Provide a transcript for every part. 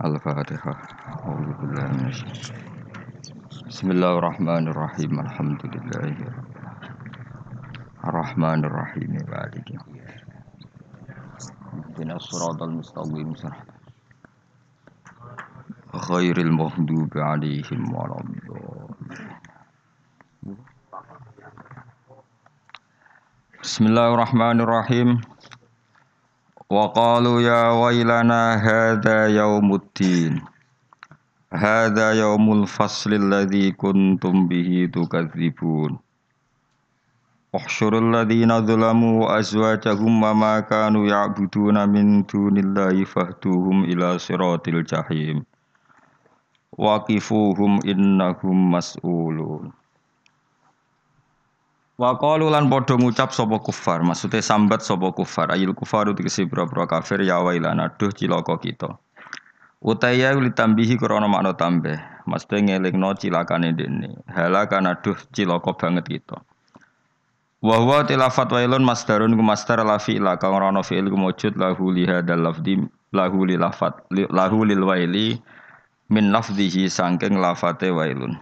Al-Fatihah. Bismillahirrahmanirrahim. Alhamdulillahi Ar-Rahmanirrahim. Maliki. Ihdina as-siratal mustaqim. Khairil maghdubi alaihim waladdallin. Bismillahirrahmanirrahim. وقالوا يا ويلنا هذا يوم الدين هذا يوم الفصل الذي كنتم به تكذبون احشر الذين ظلموا أزواجهم وما كانوا يعبدون من دون الله فاهدوهم إلى صراط الجحيم وقفوهم إنهم مسؤولون Wa qalu lan padha ngucap sapa kufar, maksude sambat sapa kufar. Ayil kufaru dikisi boro-boro kafir ya wailana aduh cilaka kita. Utaya tambihi krana makna tambah. Maksude ngelingno cilakane dene. halakan aduh cilaka banget kita. Wa huwa tilafat wailun masdarun ku masdar la fi'la kang rono fi'il ku mujud lahu li hadzal lafdi lahu li lafat lahu lil waili min lafdhihi sangking lafate wailun.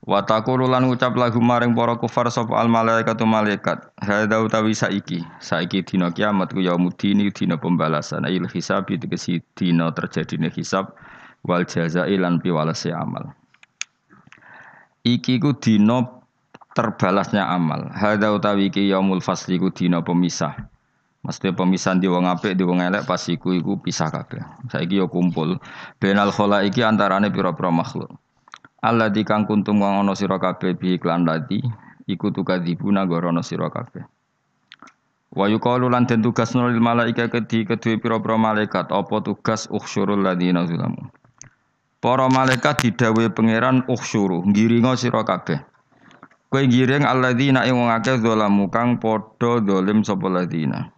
Wa taqulu lan ucap lagu maring para kufar sapa al malaikatu malaikat, hadza utawi saiki, saiki dina kiamat ku yaumudini dina pembalasan ail hisab dikesi dina terjadine hisab wal jazai lan piwalese amal. Iki ku dina terbalasnya amal. Hadza utawi iki yaumul fasli ku dina pemisah. mesti pemisahan di wong apik di wong elek pas iku iku pisah kabeh. Saiki yo kumpul benal khola iki antarane pira-pira makhluk. Allah di kang kuntum wang ono sira kabeh bi iklan lati iku tukadzibuna gorono sira kabeh. Wa yuqalu lan den tugas lil malaika kedhi ketui pira-pira malaikat apa tugas ukhsyurul ladina zulamu. Para malaikat didawe pangeran ukhsyuru ngiringa sira kabeh. Kowe giring alladzina ing wong akeh zalamu kang padha dolim sapa ladina.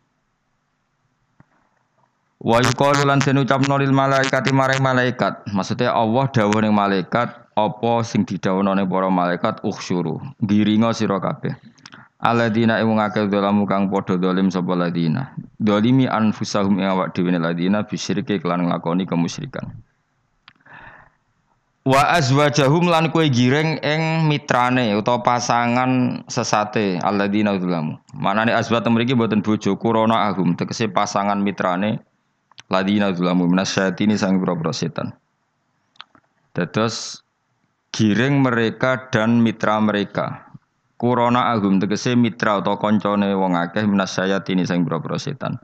Wa yuqalu lan den ucapno lil malaikati maring malaikat, maksudnya Allah dawuh ning malaikat apa sing didhawuhne para malaikat ukhsyuru giringa sira kabeh Aladina ing akeh dolamu kang padha dolim sapa ladina. Dolimi anfusahum ing awak dhewe ladina bisyirke kelan nglakoni kemusyrikan. Wa azwajahum lan kowe giring ing mitrane utawa pasangan sesate alladzina dzulamu. Manane azwat mriki boten bojo kurana ahum tegese pasangan mitrane ladina dzulamu minasyaitini sang pira-pira setan. terus giring mereka dan mitra mereka. Kurona agum tegese mitra atau koncone wong akeh minas tini sing boro-boro setan.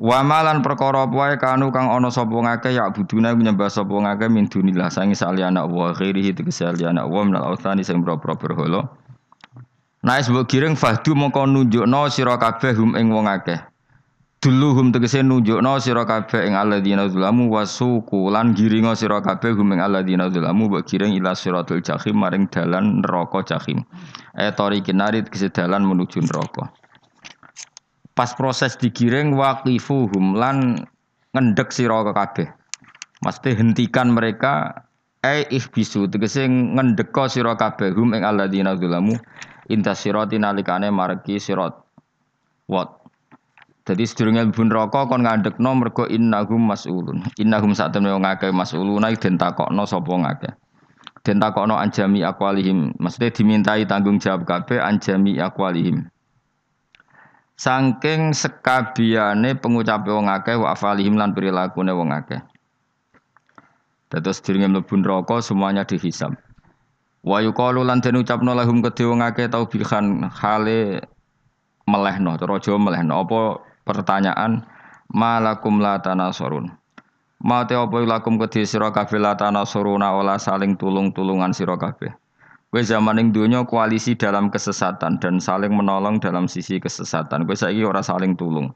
Wamalan perkara wae kanu kang ana sapa ya buduna nyembah sapa ngakeh min dunillah sangi saliyana wa ghairihi tegese saliyana wa minal authani sing boro-boro berhala. Nais mbok giring fahdu nunjukno sira kabeh hum ing wong akeh. Duluhum tegese nunjukno sira kabeh ing alladzina zulamu wasuku lan giringo sira kabeh hum ing alladzina zulamu mbok giring ila siratul jahim maring dalan neraka jahim. E tori kinarit kese dalan menuju neraka. Pas proses digiring waqifuhum lan ngendek sira kabeh. Mesti hentikan mereka e ihbisu tegese ngendeka sira kabeh hum ing alladzina zulamu inta sirati nalikane margi sirat wat jadi sedurunge mlebu neraka kon ngandekno mergo innahum mas'ulun. Innahum sak temne wong akeh kok den takokno sapa ngakeh. Den no anjami akwalihim. Maksudnya dimintai tanggung jawab kabeh anjami akwalihim. Sangking sekabiane pengucape wong akeh wa afalihim lan ne wong akeh. Dados sedurunge mlebu neraka semuanya dihisab. Wa yuqalu lan den ucapno lahum kedhe wong akeh taubihan hale melehno cara Jawa melehno apa pertanyaan malakum la tanasurun. Ma te apa lakum kedhi sira kabeh la tanasuruna ola saling tulung-tulungan sira kabeh. Kowe zamaning donya koalisi dalam kesesatan dan saling menolong dalam sisi kesesatan. Kowe saiki ora saling tulung.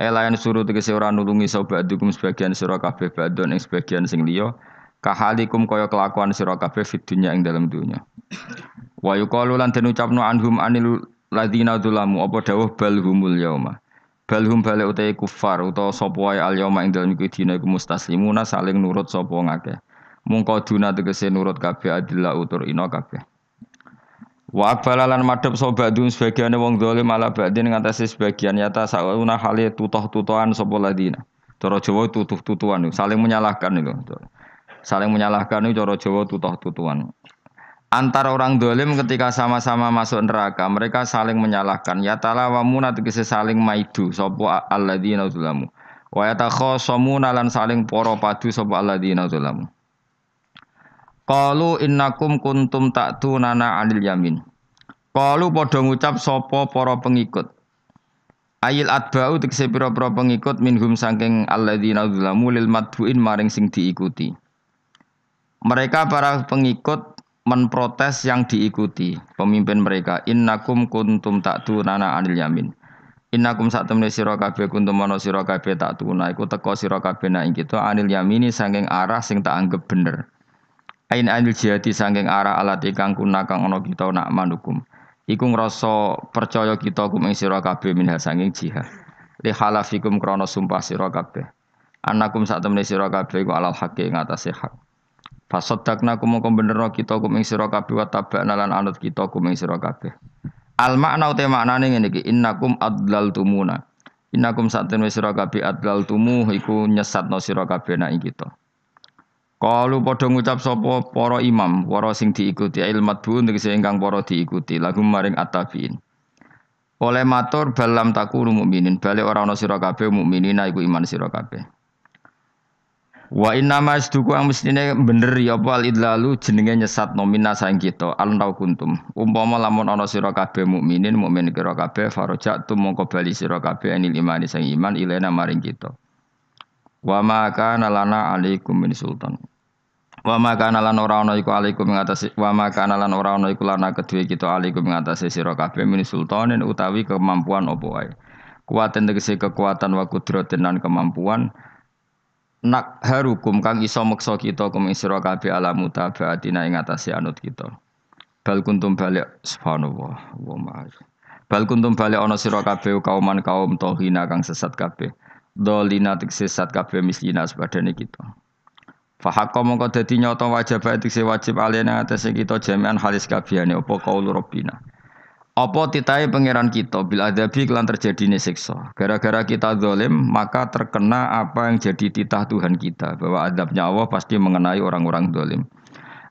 Elayan suruh tegese ora nulungi sobat dukung sebagian sira kabeh badon ing sebagian sing liya. Kahalikum kaya kelakuan sira kabeh fi dunya ing dalam dunya. Wa yuqalu lan den ucapno anhum anil ladzina dzulamu apa dawuh bal humul yauma balhum bale utai kufar utawa sapa wae al yauma ing dalem iki dina iku mustaslimuna saling nurut sapa ngakeh mungko duna tegese nurut kabeh adillah utur ina kabeh wa balalan madhep dun sebagiane wong zalim ala badin ngatasi sebagian nyata sauna hale tutah tutuan sapa ladina cara Jawa tutuh-tutuhan saling menyalahkan itu saling menyalahkan itu cara Jawa tutah tutuhan Antara orang dolim ketika sama-sama masuk neraka, mereka saling menyalahkan. Ya ta'lawamu tegese saling maidu sopo alladzina zalamu. Wa somu nalan saling poro padu sopo alladzina zalamu. Kalu innakum kuntum nana 'anil yamin. Kalu podo ngucap sopo poro pengikut. Ayil adba'u tegese pira-pira pengikut minhum saking alladzina zalamu lil madbuin maring sing diikuti. Mereka para pengikut menprotes yang diikuti pemimpin mereka innakum kuntum tak tunana anil yamin innakum sak temne sira kabeh kuntum ana sira kabeh tak tuna iku teko sira kabeh nak kita anil yamini saking arah sing tak anggap bener ain anil jihadi saking arah alat ikang kuna kang ana kita nak manukum iku ngrasa percaya kita kum ing sira kabeh minha saking jihad li halafikum krana sumpah sira kabeh anakum sak temne sira kabeh iku alal haqi ngatasih hak Fasoddakna kumongko benero kita kuming sira kabeh wa tabakna lan anut kita kuming sira kabeh. Al makna uta maknane ngene iki innakum adlaltumuna. Innakum satene sira kabeh adlaltumu iku nyesatno sira kabeh nak kita. Kalu padha ngucap sapa para imam, para sing diikuti ilmadun tegese ingkang poro diikuti lagu maring atabiin. Oleh matur balam takunu mukminin, balik ora ana sira kabeh mukminina iku iman sira kabeh. Wa inna mas duku ang mestine bener ya apa idlalu jenenge nyesat nomina saing kita al kuntum. Umpama lamun ana sira kabeh mukminin mukmin kira kabeh farojak tu mongko bali sira kabeh anil imani saing iman ilena maring kita. Wa ma kana lana alaikum min sultan. Wa ma kana lan ora ana iku alaikum ngatas wa ma kana lan ora ana iku lana kedue kita alaikum ngatas sira kabeh min sultanin utawi kemampuan apa wae. Kuatan tegese kekuatan wa kudratin lan kemampuan nak harukum kang iso meksa kita kumeng sira kabeh ala mutabaatina ing atase anut kita bal kuntum balik subhanallah wa ma'ar. bal kuntum bali ana sira kabeh kauman kaum tohina kang sesat kabeh dolina tik sesat kabeh mislina sebadane kita Fahakka mongko dadi nyata wajib etik wajib alena atase kita jami'an halis kabehane apa kaulu rabbina apa titai pangeran kita bil adabi kelan terjadi siksa. Gara-gara kita zalim maka terkena apa yang jadi titah Tuhan kita bahwa adabnya Allah pasti mengenai orang-orang zalim.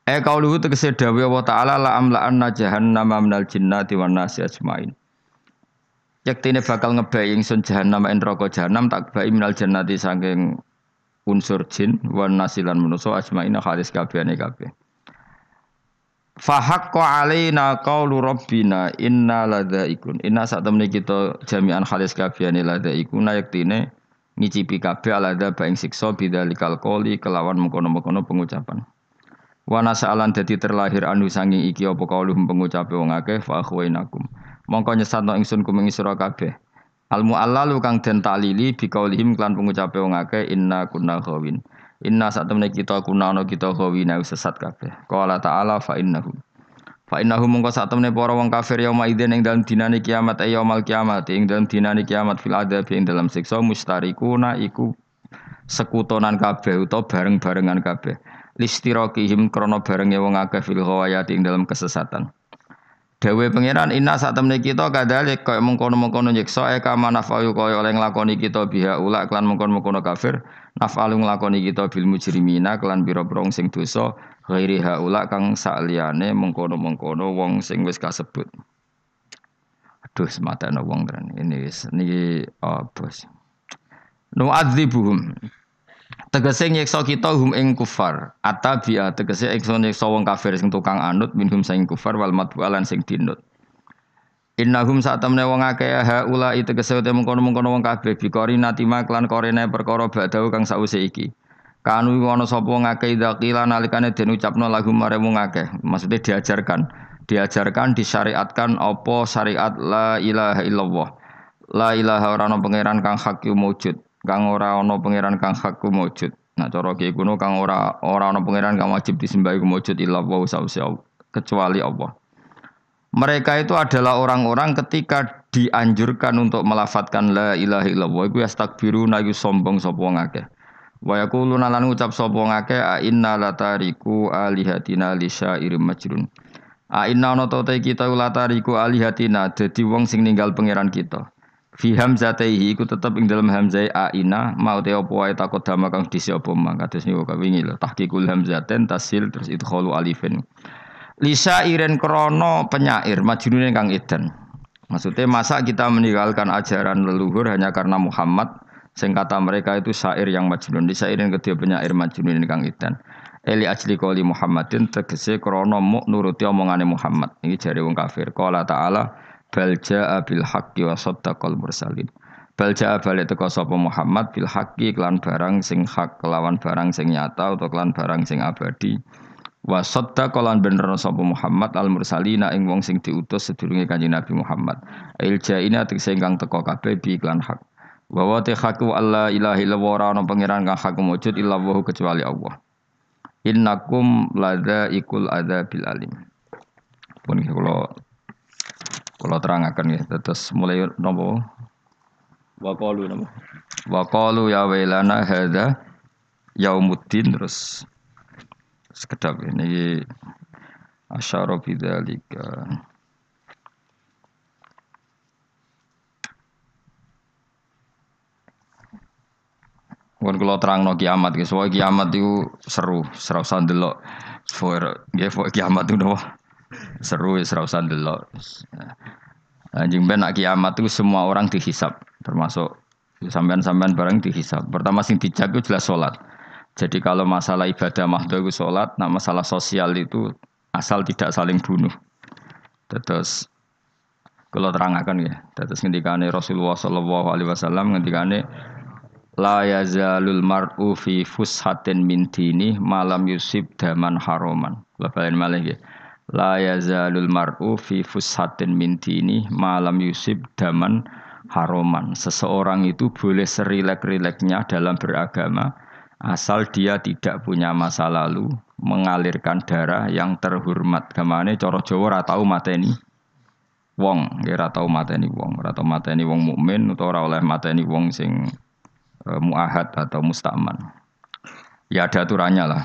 Eh kauluhu tegese dawuh Allah taala la amlaan jahannama minal jinnati wan nasi ajmain. Yaktine bakal ngebai ingsun jahannam en neraka jahanam tak bai minal jannati saking unsur jin wan nasilan lan manusa ajmain khalis kabehane kabeh. Fahakko alaina qaulu rabbina inna ikun Inna saat temne kita jami'an khalis kabiyane ladaikun nah yaktine ngicipi kabeh alada baing sikso bidzalikal qoli kelawan mengkono-mengkono pengucapan. Wana sa'alan dadi terlahir anu sanging iki apa qauluhum pengucape wong akeh fa akhwainakum. Mongko nyesatno ingsun kuming sira kabeh. Al mu'allalu kang den lili bi klan pengucape wong akeh inna kunna khawin. Inna saat temen kita kuna ono kita khawina sesat kafe. Qala ta'ala fa innahum. Fa innahum mongko saat temen poro wong kafir yauma ma'iden yang dalam dinani kiamat ay eh, yaumal kiamat yang dalam dinani kiamat fil ada, yang dalam siksa mustarikuna iku sekutonan kafe, atau bareng-barengan kabeh. Listirokihim krono barengnya wong akeh fil ghawayati yang dalam kesesatan. Dewe pangeran ina saat temne kita kadalik kaya mengkono mengkono nyiksa eka manafayu kaya oleh ngelakoni kita biha ulak klan mengkono mengkono kafir nafalu ngelakoni kita bil mujrimina klan biro brong sing dosa ghairi haula kang saaliane mengkono mengkono wong sing wis kasebut. Aduh semata wong keren ini seni niki no adi sih? Tegese nyiksa kita hum ing kufar. Atabia tegese ingsun nyiksa wong kafir sing tukang anut minhum sing kufar wal matbu'alan sing dinut. Innahum satamne wong akeh haula itu kesewote mengkono-mengkono wong kabeh bikori natima klan korene perkara badau kang sause iki. Kanu ana sapa wong akeh dzaqila nalikane den ucapno lagu mare wong akeh. Maksude diajarkan, diajarkan disyariatkan apa syariat la ilaha illallah. La ilaha ora ana pangeran kang hakiku wujud kang ora ana pangeran kang hak ku mujud. Nah cara ki kuno kang ora ora ana pangeran kang wajib disembah ku mujud illa wa kecuali Allah. Mereka itu adalah orang-orang ketika dianjurkan untuk melafatkan la ilaha illallah iku na iku sombong sapa akeh. Wa yaquluna lan ngucap sapa ngakeh a inna latariku alihatina lisyairim majrun. A inna ono ta kita latariku alihatina dadi wong sing ninggal pangeran kita fi hamzatihi iku tetap ing dalam hamzai aina mau te apa takut dama kang disi opo mang kados niku kawingi lho tahqiqul hamzaten tasil terus itu kholu alifin lisa iren krono penyair yang kang iten maksudnya masa kita meninggalkan ajaran leluhur hanya karena Muhammad sing mereka itu syair yang majnun lisa iren kedua penyair yang kang iten Eli ajli koli Muhammadin tegese krono muk nuruti omongane Muhammad ini jare wong kafir qala ta'ala Balja Abil Haki haqqi wa saddaqal mursalin bal balik teko Muhammad bil haqqi kelan barang sing hak kelawan barang sing nyata atau kelan barang sing abadi wa kolan lan bener sapa Muhammad al mursalina ing wong sing diutus sedurunge kanji Nabi Muhammad il jaina tegese ingkang teko kabeh bi kelan hak wa wa haqqu alla Ilahi illallah no pengiran pangeran kang hak wujud illa kecuali Allah innakum lada ikul adzabil alim pun kalau kalau terang akan ya terus mulai nopo? wakalu nopo? wakalu ya wailana ya yaumuddin terus sekedap ini asyara bidzalika. kalau terang no kiamat, soalnya kiamat itu seru, seru sandelok. for kiamat itu nopo. Seru serausan ora Anjing ben nak kiamat itu semua orang dihisap, termasuk sampean-sampean barang dihisap. Pertama sing dijak itu jelas sholat. Jadi kalau masalah ibadah mahdoh itu sholat, nah masalah sosial itu asal tidak saling bunuh. Terus kalau terang akan ya, terus ngendikane Rasulullah Shallallahu Alaihi Wasallam ngendikane la yazalul mar'u fi fushatin min dini malam yusib daman haroman. Bapak lain malah ya. La yazalul mar'u fi fushatin min dini malam yusib daman haroman. Seseorang itu boleh serilek-rileknya dalam beragama asal dia tidak punya masa lalu mengalirkan darah yang terhormat. Kamane cara Jawa ora tau mateni wong, ora ya, tau mateni wong, ora tau mateni wong mukmin utawa ora oleh mateni wong sing eh, muahad atau mustaman. Ya ada aturannya lah.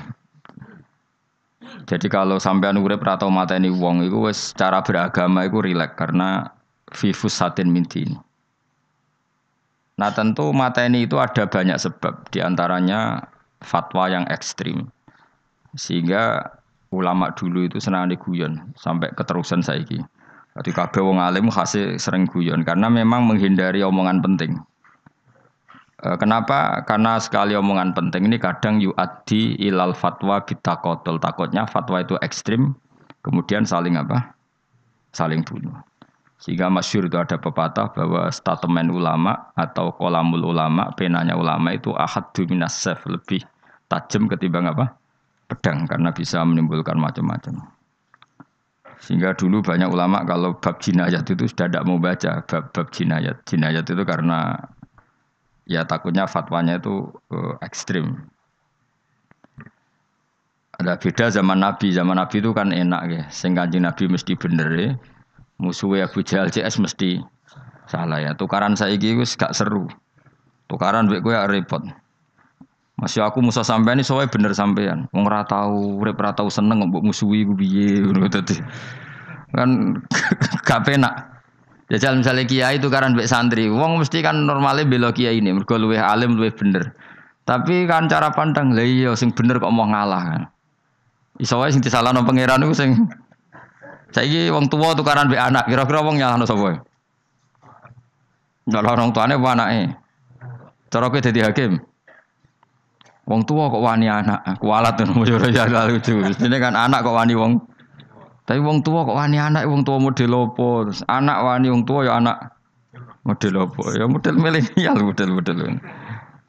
Jadi kalau sampean urip tau mateni wong iku wis cara beragama iku rileks karena vivus satin minti Nah tentu mateni itu ada banyak sebab diantaranya fatwa yang ekstrim sehingga ulama dulu itu senang guyon sampai keterusan saiki. Jadi kabeh wong alim kasih sering guyon karena memang menghindari omongan penting. Eh, kenapa? Karena sekali omongan penting ini kadang adi ilal fatwa kita kotel Takutnya fatwa itu ekstrim, kemudian saling apa? Saling bunuh. Sehingga masyur itu ada pepatah bahwa statement ulama atau kolamul ulama, penanya ulama itu ahad minas lebih tajam ketimbang apa? Pedang, karena bisa menimbulkan macam-macam. Sehingga dulu banyak ulama kalau bab jinayat itu sudah tidak mau baca bab, bab jinayat. Jinayat itu karena ya takutnya fatwanya itu uh, ekstrim ada beda zaman Nabi. Zaman Nabi itu kan enak ya. sehingga Nabi mesti bener ya. Musuhnya ya Jahal CS mesti salah ya. Tukaran saya gitu, gak seru. Tukaran gue ya repot. Masih aku musa sampean ini soalnya bener sampean. Wong ratau, tau ratau pernah tau seneng mbok musuhi gue biye, Kan gak nak Jajal ya, misalnya kiai itu karan mbek santri, wong mesti kan normalnya bela kiai ini, mereka lebih alim lebih bener. Tapi kan cara pandang lah iya sing bener kok mau ngalah kan. Isowe sing disalah nong pangeran itu sing ini wong tua karena mbek anak, kira-kira wong nong sapa? Ndak orang tuanya apa anake? Cara kowe jadi hakim. Wong tua kok wani anak, kualat mau jual ya, ya, ya lucu. Ini kan anak kok wani wong tapi wong tua kok wani anak wong tua model opo? anak wani wong tua ya anak model opo? Ya model milenial, model-model.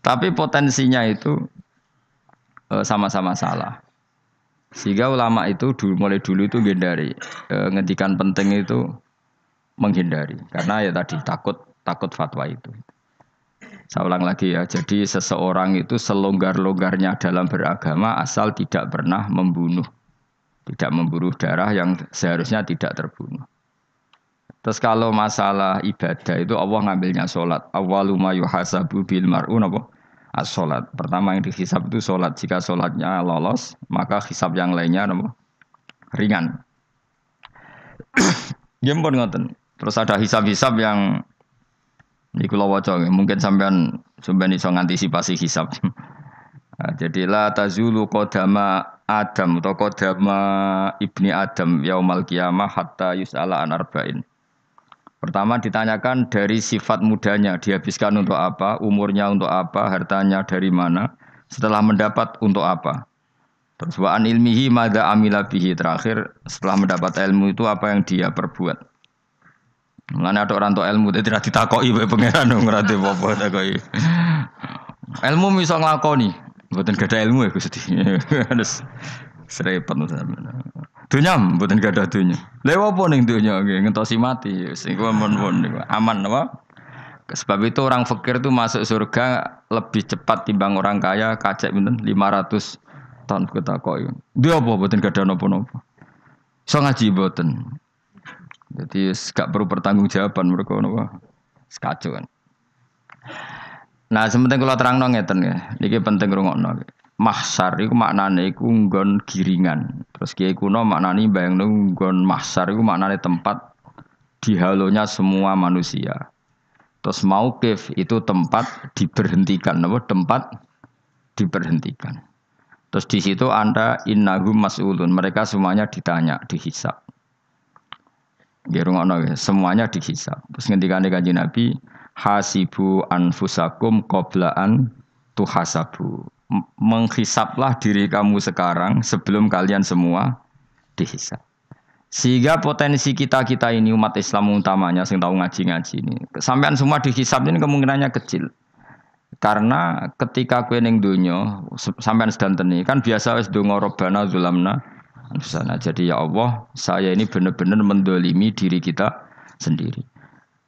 Tapi potensinya itu eh, sama-sama salah. Sehingga ulama itu dulu, mulai dulu itu hindari e, eh, ngedikan penting itu menghindari karena ya tadi takut takut fatwa itu. Saya ulang lagi ya, jadi seseorang itu selonggar-longgarnya dalam beragama asal tidak pernah membunuh. Tidak memburu darah yang seharusnya tidak terbunuh. Terus kalau masalah ibadah itu Allah ngambilnya sholat. Awaluma yuhasabu bil mar'un apa? as -sholat. Pertama yang dihisab itu sholat. Jika sholatnya lolos, maka hisab yang lainnya apa? Ringan. Gempon ya ngoten. Terus ada hisab-hisab yang di kula mungkin sampean sampean iso ngantisipasi hisab. Nah, jadi tazulu kodama. Adam atau kodama ibni Adam yaumal kiamah hatta yus'ala Anarba'in Pertama ditanyakan dari sifat mudanya dihabiskan untuk apa, umurnya untuk apa, hartanya dari mana, setelah mendapat untuk apa. Terus wa'an ilmihi mada amila bihi terakhir setelah mendapat ilmu itu apa yang dia perbuat. Mengenai ada orang tua ilmu dia tidak ditakoi wae pangeran ngerti apa-apa takoki. Ilmu bisa ngelakoni. Buatan gak ada ilmu ya sedih. Harus serepet misalnya. Dunia buatan gak ada dunia. Lewa pun nih dunia? Ngentosi mati. Sehingga aman aman apa? Sebab itu orang fakir itu masuk surga lebih cepat timbang orang kaya kacek benten 500 tahun kita koyo. Dia apa buatan gak ada nopo-nopo. So ngaji buatan. Jadi gak perlu pertanggungjawaban, mereka nopo. sekacuan. Nah, sementing kalau terang nong ngeten ya, ini penting rungok nong. Mahsar itu maknanya itu nggon giringan. Terus kiai kuno maknanya bayang nong nggon mahsar itu maknanya tempat dihalonya semua manusia. Terus mau kev itu tempat diberhentikan, nopo tempat diberhentikan. Terus di situ anda mas mas'ulun, mereka semuanya ditanya, dihisap. nong, semuanya dihisap. Terus ngendikan kanjeng Nabi, hasibu anfusakum qoblaan tuhasabu. Menghisaplah diri kamu sekarang sebelum kalian semua dihisap. Sehingga potensi kita-kita ini umat Islam utamanya sing tahu ngaji-ngaji ini. Sampean semua dihisap ini kemungkinannya kecil. Karena ketika kue neng dunyo sampean teni kan biasa wes dongo robana zulamna anfusana. Jadi ya Allah, saya ini benar-benar mendolimi diri kita sendiri.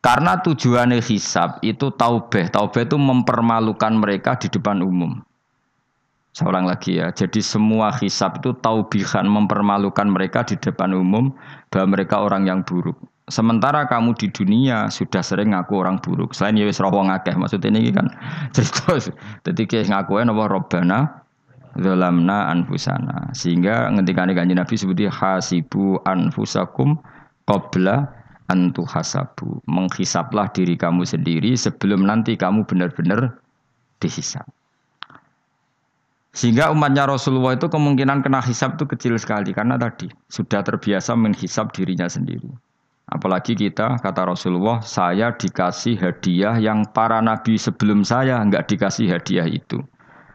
Karena tujuannya hisab itu taubeh. Taubeh itu mempermalukan mereka di depan umum. Seorang lagi ya. Jadi semua hisab itu taubihan mempermalukan mereka di depan umum bahwa mereka orang yang buruk. Sementara kamu di dunia sudah sering ngaku orang buruk. Selain ya wis rohong akeh maksudnya ini kan cerita ketika ngaku napa robana zalamna anfusana. Sehingga ngendikane kanjeng Nabi seperti hasibu anfusakum qabla antu hasabu. Menghisaplah diri kamu sendiri sebelum nanti kamu benar-benar dihisap. Sehingga umatnya Rasulullah itu kemungkinan kena hisap itu kecil sekali karena tadi sudah terbiasa menghisap dirinya sendiri. Apalagi kita kata Rasulullah, saya dikasih hadiah yang para nabi sebelum saya nggak dikasih hadiah itu.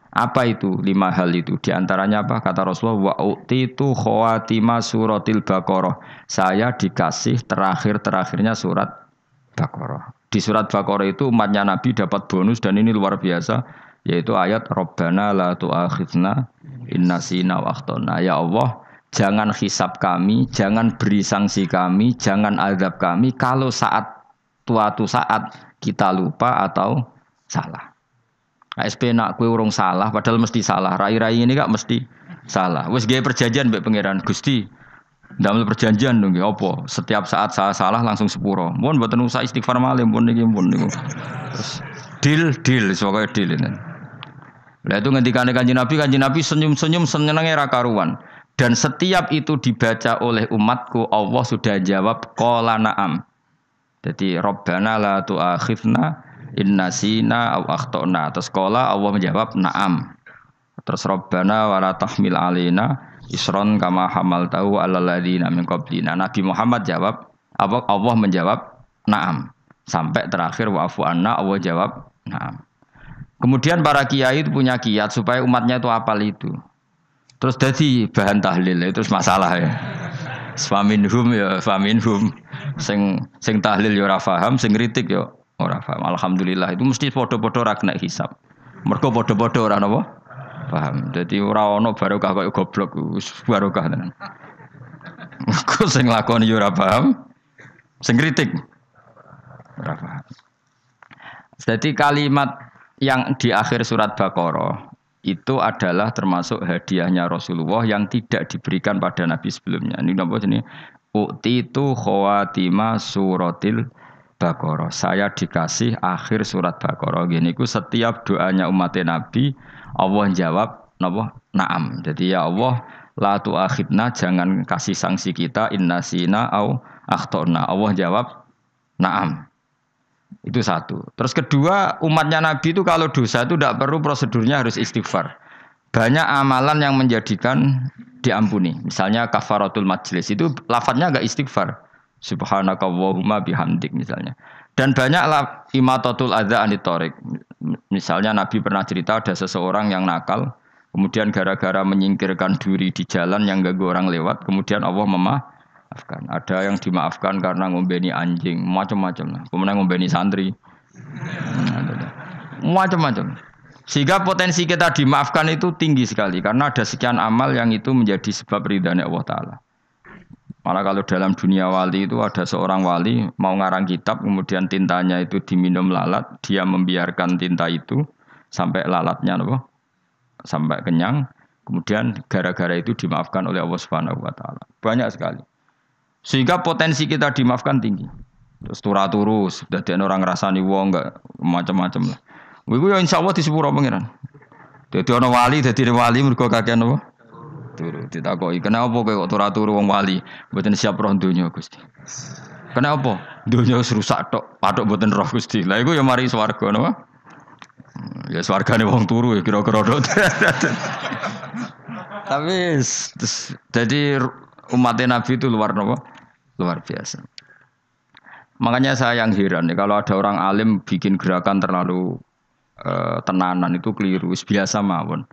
Apa itu lima hal itu? Di antaranya apa? Kata Rasulullah, wa itu khawatima suratil Baqarah. Saya dikasih terakhir-terakhirnya surat Baqarah. Di surat Baqarah itu umatnya Nabi dapat bonus dan ini luar biasa yaitu ayat Rabbana la tu'akhidna sina waktona. Ya Allah, jangan hisap kami, jangan beri sanksi kami, jangan azab kami kalau saat suatu saat kita lupa atau salah. Nah, SP nak kue urung salah, padahal mesti salah. Rai-rai ini gak mesti salah. Wes gaya perjanjian mbak Pengiran Gusti. dalam perjanjian dong, opo. Setiap saat saya salah langsung sepuro. Mohon buat nusa istighfar malih, mohon nih, mohon nih. Deal, deal, sebagai deal ini. Lah itu ketika kanji Nabi, kanji Nabi senyum-senyum senengnya rakaruan. Dan setiap itu dibaca oleh umatku, Allah sudah jawab kola naam. Jadi Robbana la tu'akhifna Inna sina au akhtona. Terus sekolah Allah menjawab na'am. Terus Rabbana wala tahmil alina isron kama hamal tahu ala ladina min qablina. Nabi Muhammad jawab, Allah menjawab na'am. Sampai terakhir wa'fu anna Allah jawab na'am. Kemudian para kiai itu punya kiat supaya umatnya itu apal itu. Terus jadi bahan tahlil itu masalah ya. Faminhum ya faminhum. Sing sing tahlil yo ya ora paham, sing kritik yo ya orang paham. Alhamdulillah itu mesti bodoh padha orang kena hisap. Mereka padha-padha orang apa? Paham. Jadi orang ana barokah kaya goblok barokah tenan. Mergo sing lakoni yo ora paham. Sing kritik ora paham. Jadi kalimat yang di akhir surat Baqarah itu adalah termasuk hadiahnya Rasulullah yang tidak diberikan pada Nabi sebelumnya. Ini apa ini? Ukti tu khawatima suratil Baqarah. Saya dikasih akhir surat Baqarah. Gini ku setiap doanya umat Nabi Allah jawab napa na'am. Jadi ya Allah la tu tu'akhidna jangan kasih sanksi kita innasina au akhtona. Allah jawab na'am. Itu satu. Terus kedua, umatnya Nabi itu kalau dosa itu tidak perlu prosedurnya harus istighfar. Banyak amalan yang menjadikan diampuni. Misalnya kafaratul majlis itu lafadznya agak istighfar. Subhanaka wa bihamdik misalnya. Dan banyaklah imatatul adza anitorik. Misalnya Nabi pernah cerita ada seseorang yang nakal, kemudian gara-gara menyingkirkan duri di jalan yang gak orang lewat, kemudian Allah memaafkan. Ada yang dimaafkan karena ngombeni anjing, macam-macam. Kemudian ngombeni santri, macam-macam. Sehingga potensi kita dimaafkan itu tinggi sekali karena ada sekian amal yang itu menjadi sebab ridhanya Allah Ta'ala. Malah kalau dalam dunia wali itu ada seorang wali mau ngarang kitab, kemudian tintanya itu diminum lalat, dia membiarkan tinta itu sampai lalatnya apa? Sampai kenyang, kemudian gara-gara itu dimaafkan oleh Allah Subhanahu wa taala. Banyak sekali. Sehingga potensi kita dimaafkan tinggi. Terus turah turus, dadi orang ngrasani wong enggak macam-macam lah. Wiku ya insya Allah disepuro pangeran. Jadi orang wali, jadi wali mergo kakean apa? turu. Ditakoki, "Kenapa kowe kok ora turu wong wali? Mboten siap roh donya, Gusti." Kenapa? Donya wis rusak tok, patok mboten roh Gusti. Lah iku ya mari swarga napa? Hmm, ya swargane wong turu ya kira-kira tok. Tapi jadi umat Nabi itu luar napa? Luar biasa. Makanya saya yang heran ya, kalau ada orang alim bikin gerakan terlalu uh, tenanan itu keliru, biasa mawon.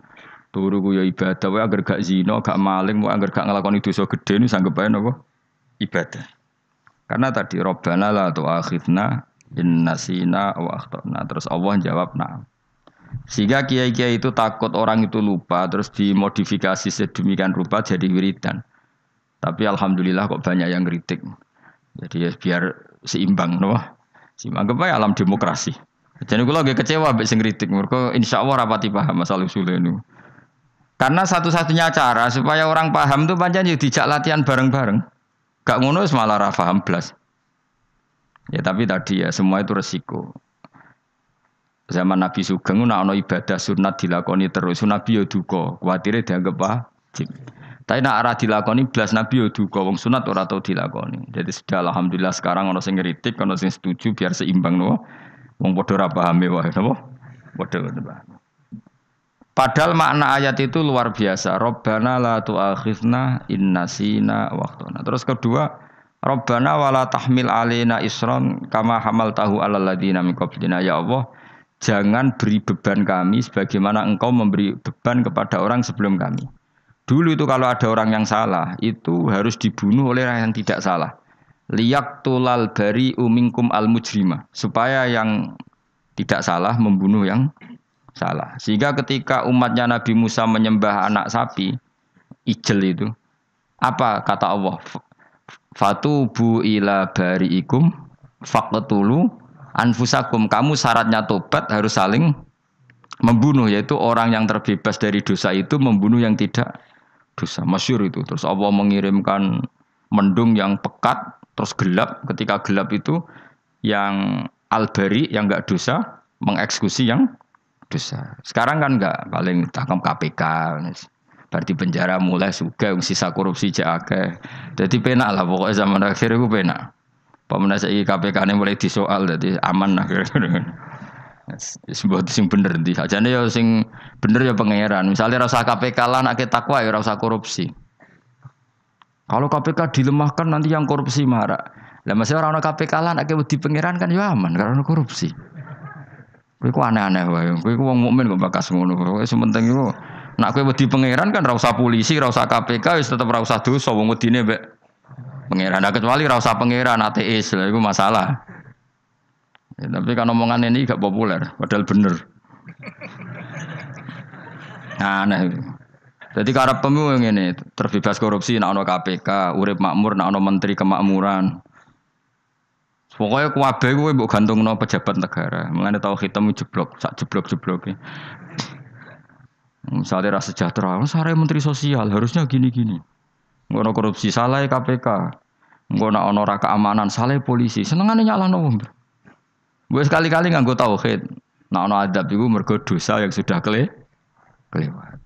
Turu ku ya ibadah wae agar gak zina, gak maling, wae agar gak nglakoni dosa gedhe niku sanggep ae napa? Ibadah. Karena tadi Robbana la tu'akhidna in nasina wa akhtana. Terus Allah jawab nah. Sehingga kiai-kiai itu takut orang itu lupa terus dimodifikasi sedemikian rupa jadi wiridan. Tapi alhamdulillah kok banyak yang kritik. Jadi ya biar seimbang no. Seimbang kepai alam demokrasi. Jadi gue lagi kecewa mbek sing kritik insya Allah rapati paham masalah sulit ini. Karena satu-satunya cara supaya orang paham itu panjang ya dijak latihan bareng-bareng. Gak ngono malah ra paham blas. Ya tapi tadi ya semua itu resiko. Zaman Nabi Sugeng nak ana ibadah sunat dilakoni terus Nabi ya duka, kuwatire dianggap wajib. Tapi nak arah dilakoni blas Nabi ya duka wong sunat ora tau dilakoni. Jadi sudah alhamdulillah sekarang ono sing ngritik, ono sing setuju biar seimbang no. Wong padha ra pahame ya, wae napa? Padha ngono, Padahal makna ayat itu luar biasa. Robbana la tu'akhifna innasina waktuna. Terus kedua, Robbana wala tahmil alina isron kama hamal tahu ala ladina minkoblina. Ya Allah, jangan beri beban kami sebagaimana engkau memberi beban kepada orang sebelum kami. Dulu itu kalau ada orang yang salah, itu harus dibunuh oleh orang yang tidak salah. Liak tulal bari umingkum al mujrima. Supaya yang tidak salah membunuh yang salah. Sehingga ketika umatnya Nabi Musa menyembah anak sapi, ijel itu, apa kata Allah? fatu bu ila bari bari'ikum faqtulu anfusakum. Kamu syaratnya tobat harus saling membunuh yaitu orang yang terbebas dari dosa itu membunuh yang tidak dosa. Masyur itu. Terus Allah mengirimkan mendung yang pekat terus gelap. Ketika gelap itu yang albari yang nggak dosa mengeksekusi yang dosa. Sekarang kan enggak paling takam KPK. Berarti penjara mulai suka sisa korupsi jaga. Jadi penak lah pokoknya zaman akhir itu penak. Pemenang saya KPK ini mulai disoal jadi aman lah Sebuah sing bener di aja ya sing bener ya pangeran. Misalnya rasa KPK lah nak takwa ya rasa korupsi. Kalau KPK dilemahkan nanti yang korupsi marah. Lah masih orang-orang KPK lah nak di pengairan kan ya aman karena korupsi. Kowe ku aneh-aneh wae. Kowe ku wong mukmin kok bakas ngono. Kowe sementing iku nak kowe wedi pangeran kan ora polisi, ora KPK wis tetep ora usah dosa wong wedine mbek pangeran. Nah, kecuali ora usah pangeran ateis lah, iku masalah. Ya, tapi kan omongan ini gak populer, padahal bener. Nah, Aneh. Jadi karena pemilu yang ini terbebas korupsi, nak ono KPK, urip makmur, nak ono menteri kemakmuran, Pokoknya kuabe gue bukan gantung no pejabat negara. Mengenai tahu hitam jeblok, sak jeblok jeblok. Misalnya rasa sejahtera, oh, saya menteri sosial harusnya gini-gini. Ngono korupsi salah KPK. Ngono ono keamanan salah polisi. seneng nyala no wong. Gue sekali-kali gue tauhid. Nah ono adab iku mergo dosa yang sudah kele kelewat.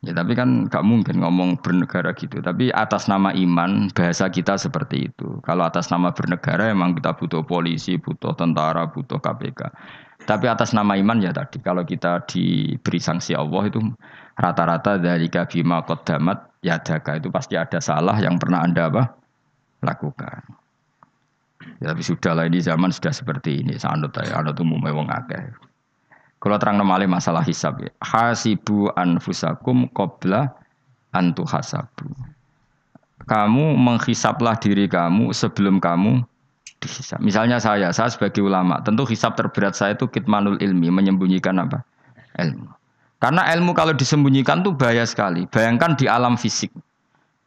Ya tapi kan gak mungkin ngomong bernegara gitu. Tapi atas nama iman bahasa kita seperti itu. Kalau atas nama bernegara emang kita butuh polisi, butuh tentara, butuh KPK. Tapi atas nama iman ya tadi kalau kita diberi sanksi Allah itu rata-rata dari kabima kodamat ya daga itu pasti ada salah yang pernah anda apa lakukan. Ya, tapi sudahlah ini zaman sudah seperti ini. Sanut ya, anut umumnya wong akeh. Kalau terang nomale masalah hisab ya. Hasibu anfusakum qabla hasabu. Kamu menghisaplah diri kamu sebelum kamu dihisap. Misalnya saya, saya sebagai ulama, tentu hisab terberat saya itu kitmanul ilmi, menyembunyikan apa? Ilmu. Karena ilmu kalau disembunyikan tuh bahaya sekali. Bayangkan di alam fisik.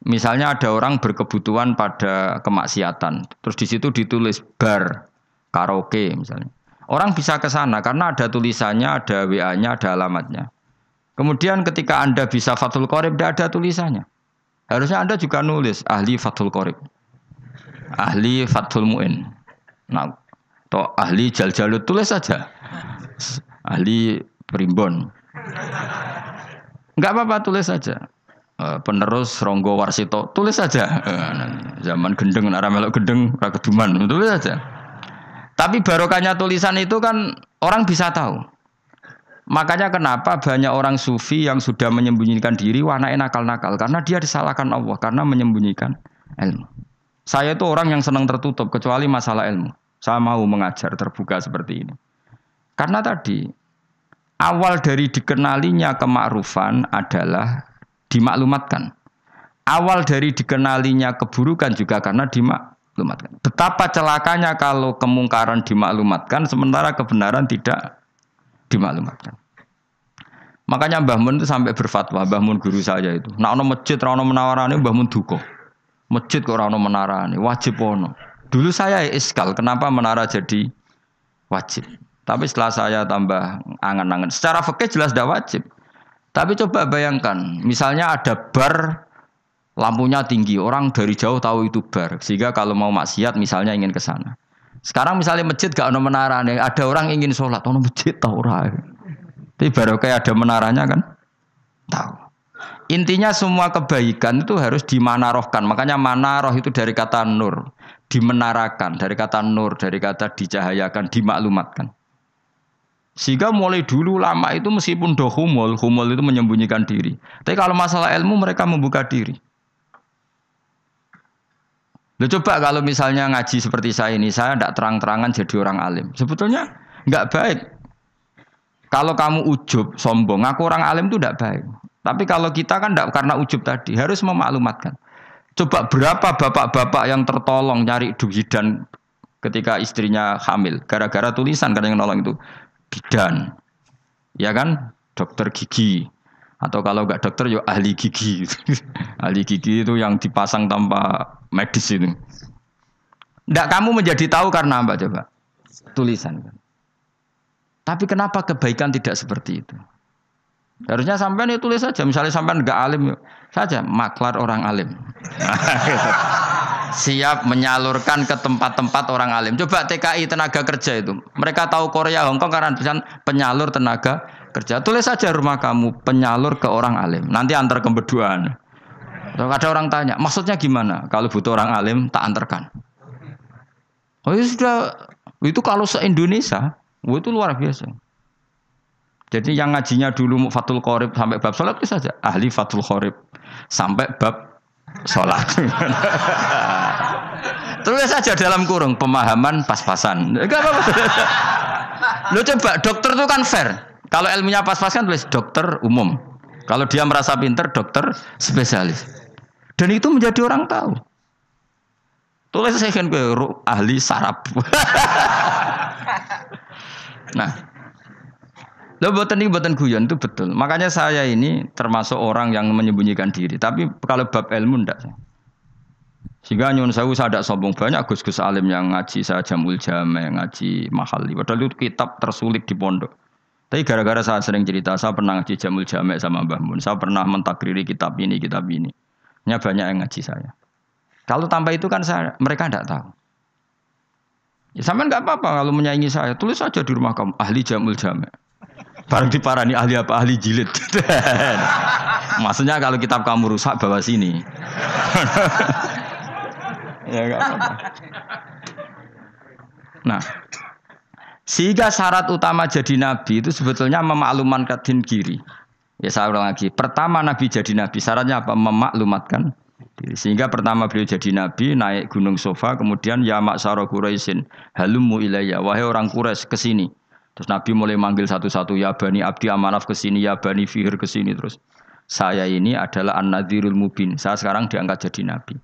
Misalnya ada orang berkebutuhan pada kemaksiatan, terus di situ ditulis bar, karaoke misalnya. Orang bisa ke sana karena ada tulisannya, ada WA-nya, ada alamatnya. Kemudian ketika Anda bisa Fathul Qorib, tidak ada tulisannya. Harusnya Anda juga nulis ahli Fathul Qorib. Ahli Fathul Mu'in. Nah, atau ahli Jal Jalut tulis saja. Ahli Primbon. Enggak apa-apa, tulis saja. Eh, Penerus Ronggo Warsito, tulis saja. Eh, zaman gendeng, arah melok gendeng, rakeduman, tulis saja. Tapi barokahnya tulisan itu kan orang bisa tahu. Makanya kenapa banyak orang sufi yang sudah menyembunyikan diri warna nakal-nakal karena dia disalahkan Allah karena menyembunyikan ilmu. Saya itu orang yang senang tertutup kecuali masalah ilmu. Saya mau mengajar terbuka seperti ini. Karena tadi awal dari dikenalinya kemakrufan adalah dimaklumatkan. Awal dari dikenalinya keburukan juga karena dimak maklumatkan. Betapa celakanya kalau kemungkaran dimaklumatkan sementara kebenaran tidak dimaklumatkan. Makanya Mbah Mun itu sampai berfatwa, Mbah Mun guru saya itu. Nak ono masjid ra ono menawarane Mbah Mun duka. Masjid kok ra ono menarane, wajib ono. Dulu saya iskal, kenapa menara jadi wajib? Tapi setelah saya tambah angan-angan, secara fikih jelas tidak wajib. Tapi coba bayangkan, misalnya ada bar lampunya tinggi, orang dari jauh tahu itu bar. Sehingga kalau mau maksiat misalnya ingin ke sana. Sekarang misalnya masjid gak ada menara, ada orang ingin sholat, ono masjid tahu orang. Tapi baru kayak ada menaranya kan, tahu. Intinya semua kebaikan itu harus dimanarohkan. Makanya manaroh itu dari kata nur, dimenarakan, dari kata nur, dari kata dicahayakan, dimaklumatkan. Sehingga mulai dulu lama itu meskipun dohumul, humul itu menyembunyikan diri. Tapi kalau masalah ilmu mereka membuka diri. Lo coba kalau misalnya ngaji seperti saya ini, saya tidak terang-terangan jadi orang alim. Sebetulnya nggak baik. Kalau kamu ujub, sombong, aku orang alim itu tidak baik. Tapi kalau kita kan tidak karena ujub tadi, harus memaklumatkan. Coba berapa bapak-bapak yang tertolong nyari dan ketika istrinya hamil, gara-gara tulisan karena yang nolong itu bidan, ya kan, dokter gigi, atau kalau nggak dokter ya ahli gigi, ahli gigi itu yang dipasang tanpa medis ini, Tidak kamu menjadi tahu karena apa coba? Tulisan. Tapi kenapa kebaikan tidak seperti itu? Harusnya sampean nih ya tulis saja. Misalnya sampean nggak alim ya saja, maklar orang alim. Siap menyalurkan ke tempat-tempat orang alim. Coba TKI tenaga kerja itu. Mereka tahu Korea, Hongkong karena tulisan penyalur tenaga kerja. Tulis saja rumah kamu penyalur ke orang alim. Nanti antar kebeduan. Ada orang tanya, maksudnya gimana? Kalau butuh orang alim, tak antarkan. Oh itu ya sudah, itu kalau se-Indonesia, itu luar biasa. Jadi yang ngajinya dulu Fatul Qorib sampai bab sholat itu saja. Ahli Fatul Qorib sampai bab sholat. Terus saja dalam kurung pemahaman pas-pasan. Lu coba dokter itu kan fair. Kalau ilmunya pas-pasan tulis dokter umum. Kalau dia merasa pinter dokter spesialis. Dan itu menjadi orang tahu. Tulis saya kan ahli sarap. nah, lo buatan ini buatan guyon itu betul. Makanya saya ini termasuk orang yang menyembunyikan diri. Tapi kalau bab ilmu ndak. Sehingga nyun saya usah ada sombong banyak gus-gus alim yang ngaji saya jamul jam yang ngaji mahal. Padahal itu kitab tersulit di pondok. Tapi gara-gara saya sering cerita, saya pernah ngaji jamul jamek sama Mbah Mun. Saya pernah mentakriri kitab ini, kitab ini. Nya banyak yang ngaji saya. Kalau tanpa itu kan saya, mereka tidak tahu. Ya, sampean nggak apa-apa kalau menyaingi saya. Tulis saja di rumah kamu ahli jamul jamek. Barang diparani ahli apa ahli jilid. Maksudnya kalau kitab kamu rusak bawa sini. ya nggak apa-apa. Nah, sehingga syarat utama jadi nabi itu sebetulnya memakluman kadin kiri. Ya saya ulang lagi. Pertama Nabi jadi Nabi syaratnya apa? Memaklumatkan Sehingga pertama beliau jadi Nabi naik Gunung Sofa, kemudian ya Maksaro Quraisyin halumu ilayya wahai orang kures kesini. Terus Nabi mulai manggil satu-satu ya Bani Abdi Amanaf kesini, ya Bani Fihir kesini. terus. Saya ini adalah An-Nadhirul Mubin. Saya sekarang diangkat jadi Nabi.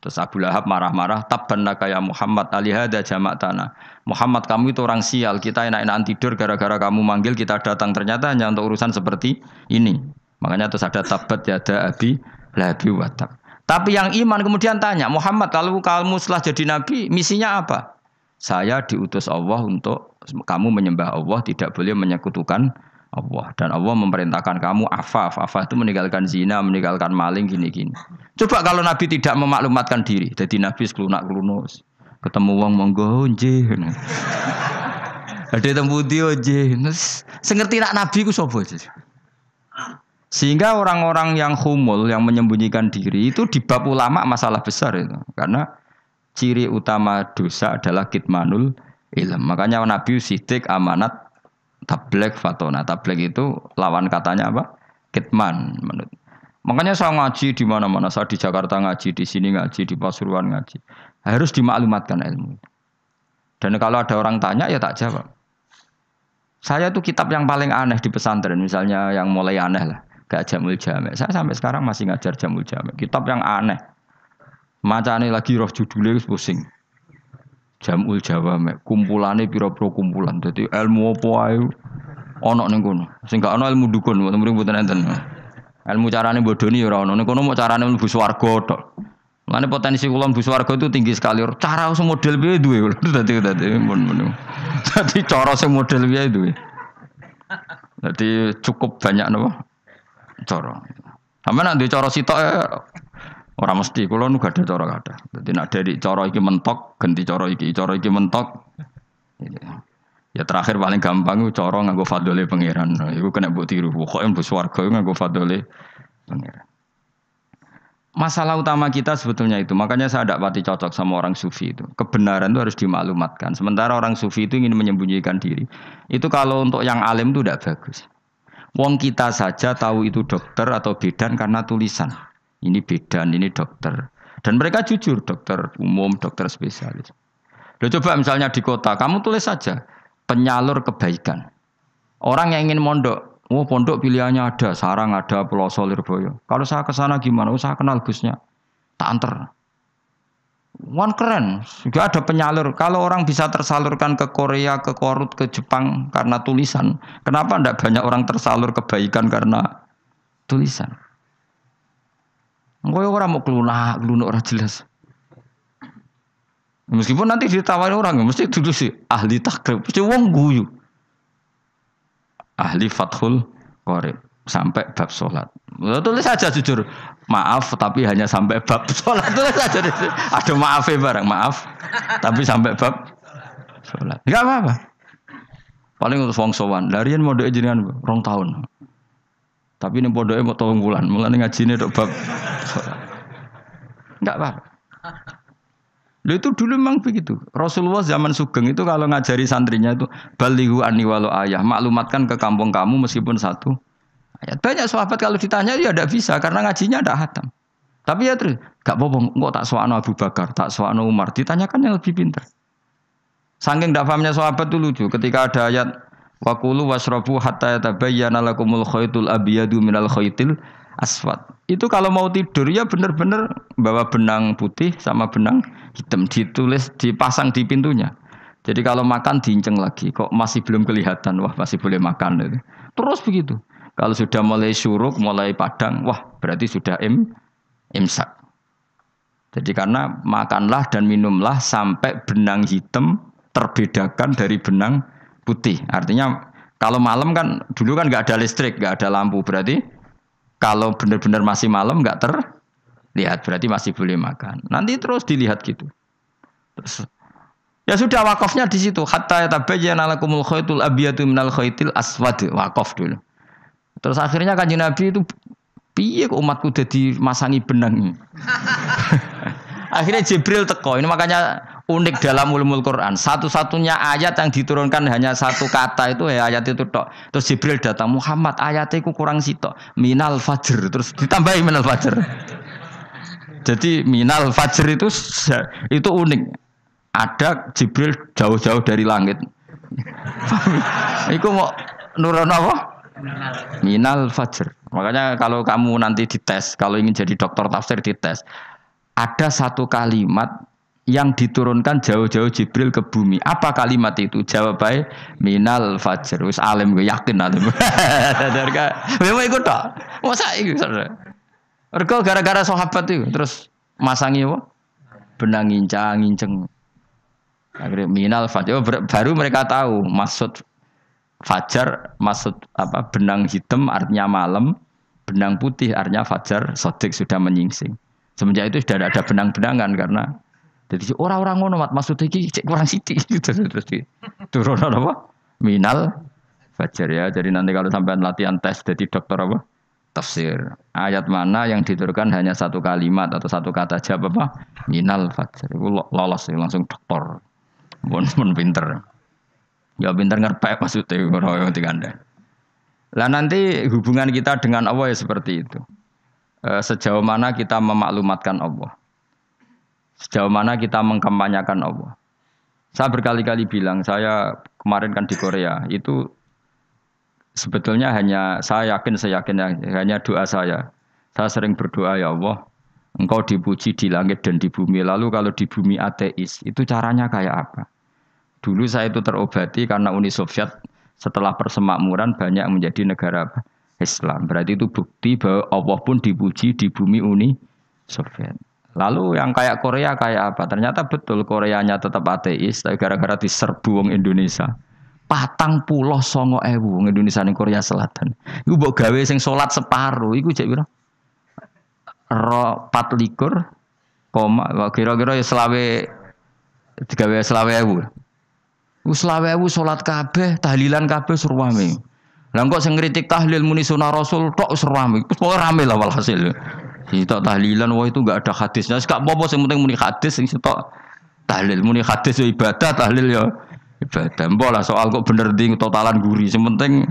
Terus Abu Lahab marah-marah, tabban ya Muhammad alihada jamak tanah. Muhammad kamu itu orang sial, kita enak enak tidur gara-gara kamu manggil kita datang ternyata hanya untuk urusan seperti ini. Makanya terus ada tabat ya ada abi labi watak. Tapi yang iman kemudian tanya, Muhammad kalau kamu setelah jadi nabi, misinya apa? Saya diutus Allah untuk kamu menyembah Allah, tidak boleh menyekutukan Allah. Dan Allah memerintahkan kamu afaf. Afaf itu meninggalkan zina, meninggalkan maling, gini-gini. Coba kalau Nabi tidak memaklumatkan diri, jadi Nabi sekelunak-kelunus ketemu uang monggo oh, nje ada temu dia oh, nus, sengerti nak nabi ku sapa sehingga orang-orang yang humul yang menyembunyikan diri itu di bab ulama masalah besar itu karena ciri utama dosa adalah kitmanul ilm makanya nabi sidik amanat tablek fatona tablek itu lawan katanya apa kitman menurut Makanya saya ngaji di mana-mana, saya di Jakarta ngaji, di sini ngaji, di Pasuruan ngaji. Harus dimaklumatkan ilmu. Dan kalau ada orang tanya ya tak jawab. Saya tuh kitab yang paling aneh di pesantren, misalnya yang mulai aneh lah, gak jamul jamek. Saya sampai sekarang masih ngajar jamul jamek. Kitab yang aneh. Macane lagi roh judulnya pusing. Jamul Kumpulan kumpulane piro pira kumpulan. Jadi ilmu apa ayo? Onok ning kono. ono ilmu dukun, mriki buat enten. Ilmu carane bodoni ya orang. ana. kono mau carane lebih swarga Mana potensi kulon bu warga itu tinggi sekali. Cara usah model biaya dua, tadi tadi pun menu. Tadi cara usah model biaya dua. Jadi cukup banyak nopo cara. Sama nak di cara sitok ya, eh, orang mesti kulon nu gak ada cara gak ada. Jadi nak dari cara iki mentok ganti cara iki, cara iki mentok. Iya. Ya terakhir paling gampang itu cara nganggo fadole pangeran. Iku kena buat tiru. Pokoke mbok swarga nganggo fadole pangeran. Masalah utama kita sebetulnya itu. Makanya saya tidak pati cocok sama orang sufi itu. Kebenaran itu harus dimaklumatkan. Sementara orang sufi itu ingin menyembunyikan diri. Itu kalau untuk yang alim itu tidak bagus. Wong kita saja tahu itu dokter atau bidan karena tulisan. Ini bidan, ini dokter. Dan mereka jujur, dokter umum, dokter spesialis. Lo coba misalnya di kota, kamu tulis saja penyalur kebaikan. Orang yang ingin mondok, Oh pondok pilihannya ada, sarang ada, Solir Boyo. Kalau saya ke sana gimana? Oh, saya kenal Gusnya. Tak anter. Wan keren, juga ada penyalur. Kalau orang bisa tersalurkan ke Korea, ke Korut, ke Jepang karena tulisan, kenapa tidak banyak orang tersalur kebaikan karena tulisan? Enggak ya orang mau kelunak, kelunak orang jelas. Meskipun nanti ditawarin orang, mesti dulu sih ahli takrib, mesti wong guyu ahli Fathul Qorib sampai bab sholat. Ya, tulis saja jujur, maaf tapi hanya sampai bab sholat. Tulis saja, ada maaf ya barang, maaf. Tapi sampai bab sholat. nggak apa-apa. Paling untuk wong sowan, larian mau doa jenengan rong tahun. Tapi ini doa mau tolong bulan, mulai ngaji ini untuk bab sholat. nggak apa-apa. Lo itu dulu memang begitu. Rasulullah zaman Sugeng itu kalau ngajari santrinya itu balihu aniwalo ayah, maklumatkan ke kampung kamu meskipun satu ayat. Banyak sahabat kalau ditanya ya tidak bisa karena ngajinya tidak hatam. Tapi ya terus, gak apa nggak kok tak soano Abu Bakar, tak soano Umar, ditanyakan yang lebih pinter. Saking tidak pahamnya sahabat itu lucu, ketika ada ayat Wakulu wasrobu hatta yatabayyana lakumul khaytul abiyadu minal khaytil aswat itu kalau mau tidur ya benar-benar bawa benang putih sama benang hitam ditulis dipasang di pintunya. Jadi kalau makan diinceng lagi, kok masih belum kelihatan, wah masih boleh makan. itu. Terus begitu. Kalau sudah mulai suruk, mulai padang, wah berarti sudah im, imsak. Jadi karena makanlah dan minumlah sampai benang hitam terbedakan dari benang putih. Artinya kalau malam kan dulu kan nggak ada listrik, nggak ada lampu, berarti kalau benar-benar masih malam nggak terlihat berarti masih boleh makan. Nanti terus dilihat gitu. Terus Ya sudah wakafnya di situ. Hatta yatabayyana kumul khaitul abyadu minal khaitil aswad. Wakaf dulu. Terus akhirnya kan Nabi itu piye kok umatku jadi masangi benang. ini akhirnya Jibril teko. Ini makanya unik dalam ulumul Quran. Satu-satunya ayat yang diturunkan hanya satu kata itu ya ayat itu tok. Terus Jibril datang Muhammad ayat itu kurang sitok. Minal fajr terus ditambahi minal fajr. Jadi minal fajr itu itu unik. Ada Jibril jauh-jauh dari langit. Iku mau nurun apa? Minal fajr. Makanya kalau kamu nanti dites, kalau ingin jadi dokter tafsir dites, ada satu kalimat yang diturunkan jauh-jauh Jibril ke bumi. Apa kalimat itu? Jawab baik minal fajr. Wis alim gue yakin alim. Darga. Memang ikut tak? Masa ikut saudara? gara-gara sahabat itu terus masangi apa? Benang ngincang nginceng. Akhirnya minal fajr. Oh, baru mereka tahu maksud fajar, maksud apa? Benang hitam artinya malam, benang putih artinya fajar. Sodik sudah menyingsing. Semenjak itu sudah ada benang-benangan karena jadi orang-orang ngono mat maksud iki cek kurang sithik terus turun apa? Minal fajar ya. Jadi nanti kalau sampai latihan tes jadi dokter apa? Tafsir. Ayat mana yang diturunkan hanya satu kalimat atau satu kata aja apa? Minal fajar. Itu lolos ya. langsung dokter. Bon bon pinter. Ya pinter ngerpek maksudnya ora yang anda. Lah nanti hubungan kita dengan Allah ya seperti itu. Eh, sejauh mana kita memaklumatkan Allah. Sejauh mana kita mengkampanyakan Allah. Saya berkali-kali bilang, saya kemarin kan di Korea, itu sebetulnya hanya, saya yakin, saya yakin, ya, hanya doa saya. Saya sering berdoa, ya Allah, engkau dipuji di langit dan di bumi. Lalu kalau di bumi ateis, itu caranya kayak apa? Dulu saya itu terobati karena Uni Soviet setelah persemakmuran banyak menjadi negara Islam. Berarti itu bukti bahwa Allah pun dipuji di bumi Uni Soviet. Lalu yang kayak Korea kayak apa? Ternyata betul Koreanya tetap ateis, tapi gara-gara diserbu wong Indonesia. Patang puluh songo ewu wong Indonesia ning Korea Selatan. Iku mbok gawe sing salat separuh iku jek pira? Ro 24 koma kira-kira ya selawe digawe selawe ewu. Iku selawe ewu salat kabeh, tahlilan kabeh surwame. Lah kok sing ngritik tahlil muni sunah Rasul tok surwame. Wis rame lah walhasil. Sitok tahlilan wah itu enggak ada hadisnya. Sekak apa-apa sing penting muni hadis sing sitok tahlil muni hadis yo ya ibadah, tahlil yo ya ibadah. Mbok lah soal kok bener ding totalan guri. Sing penting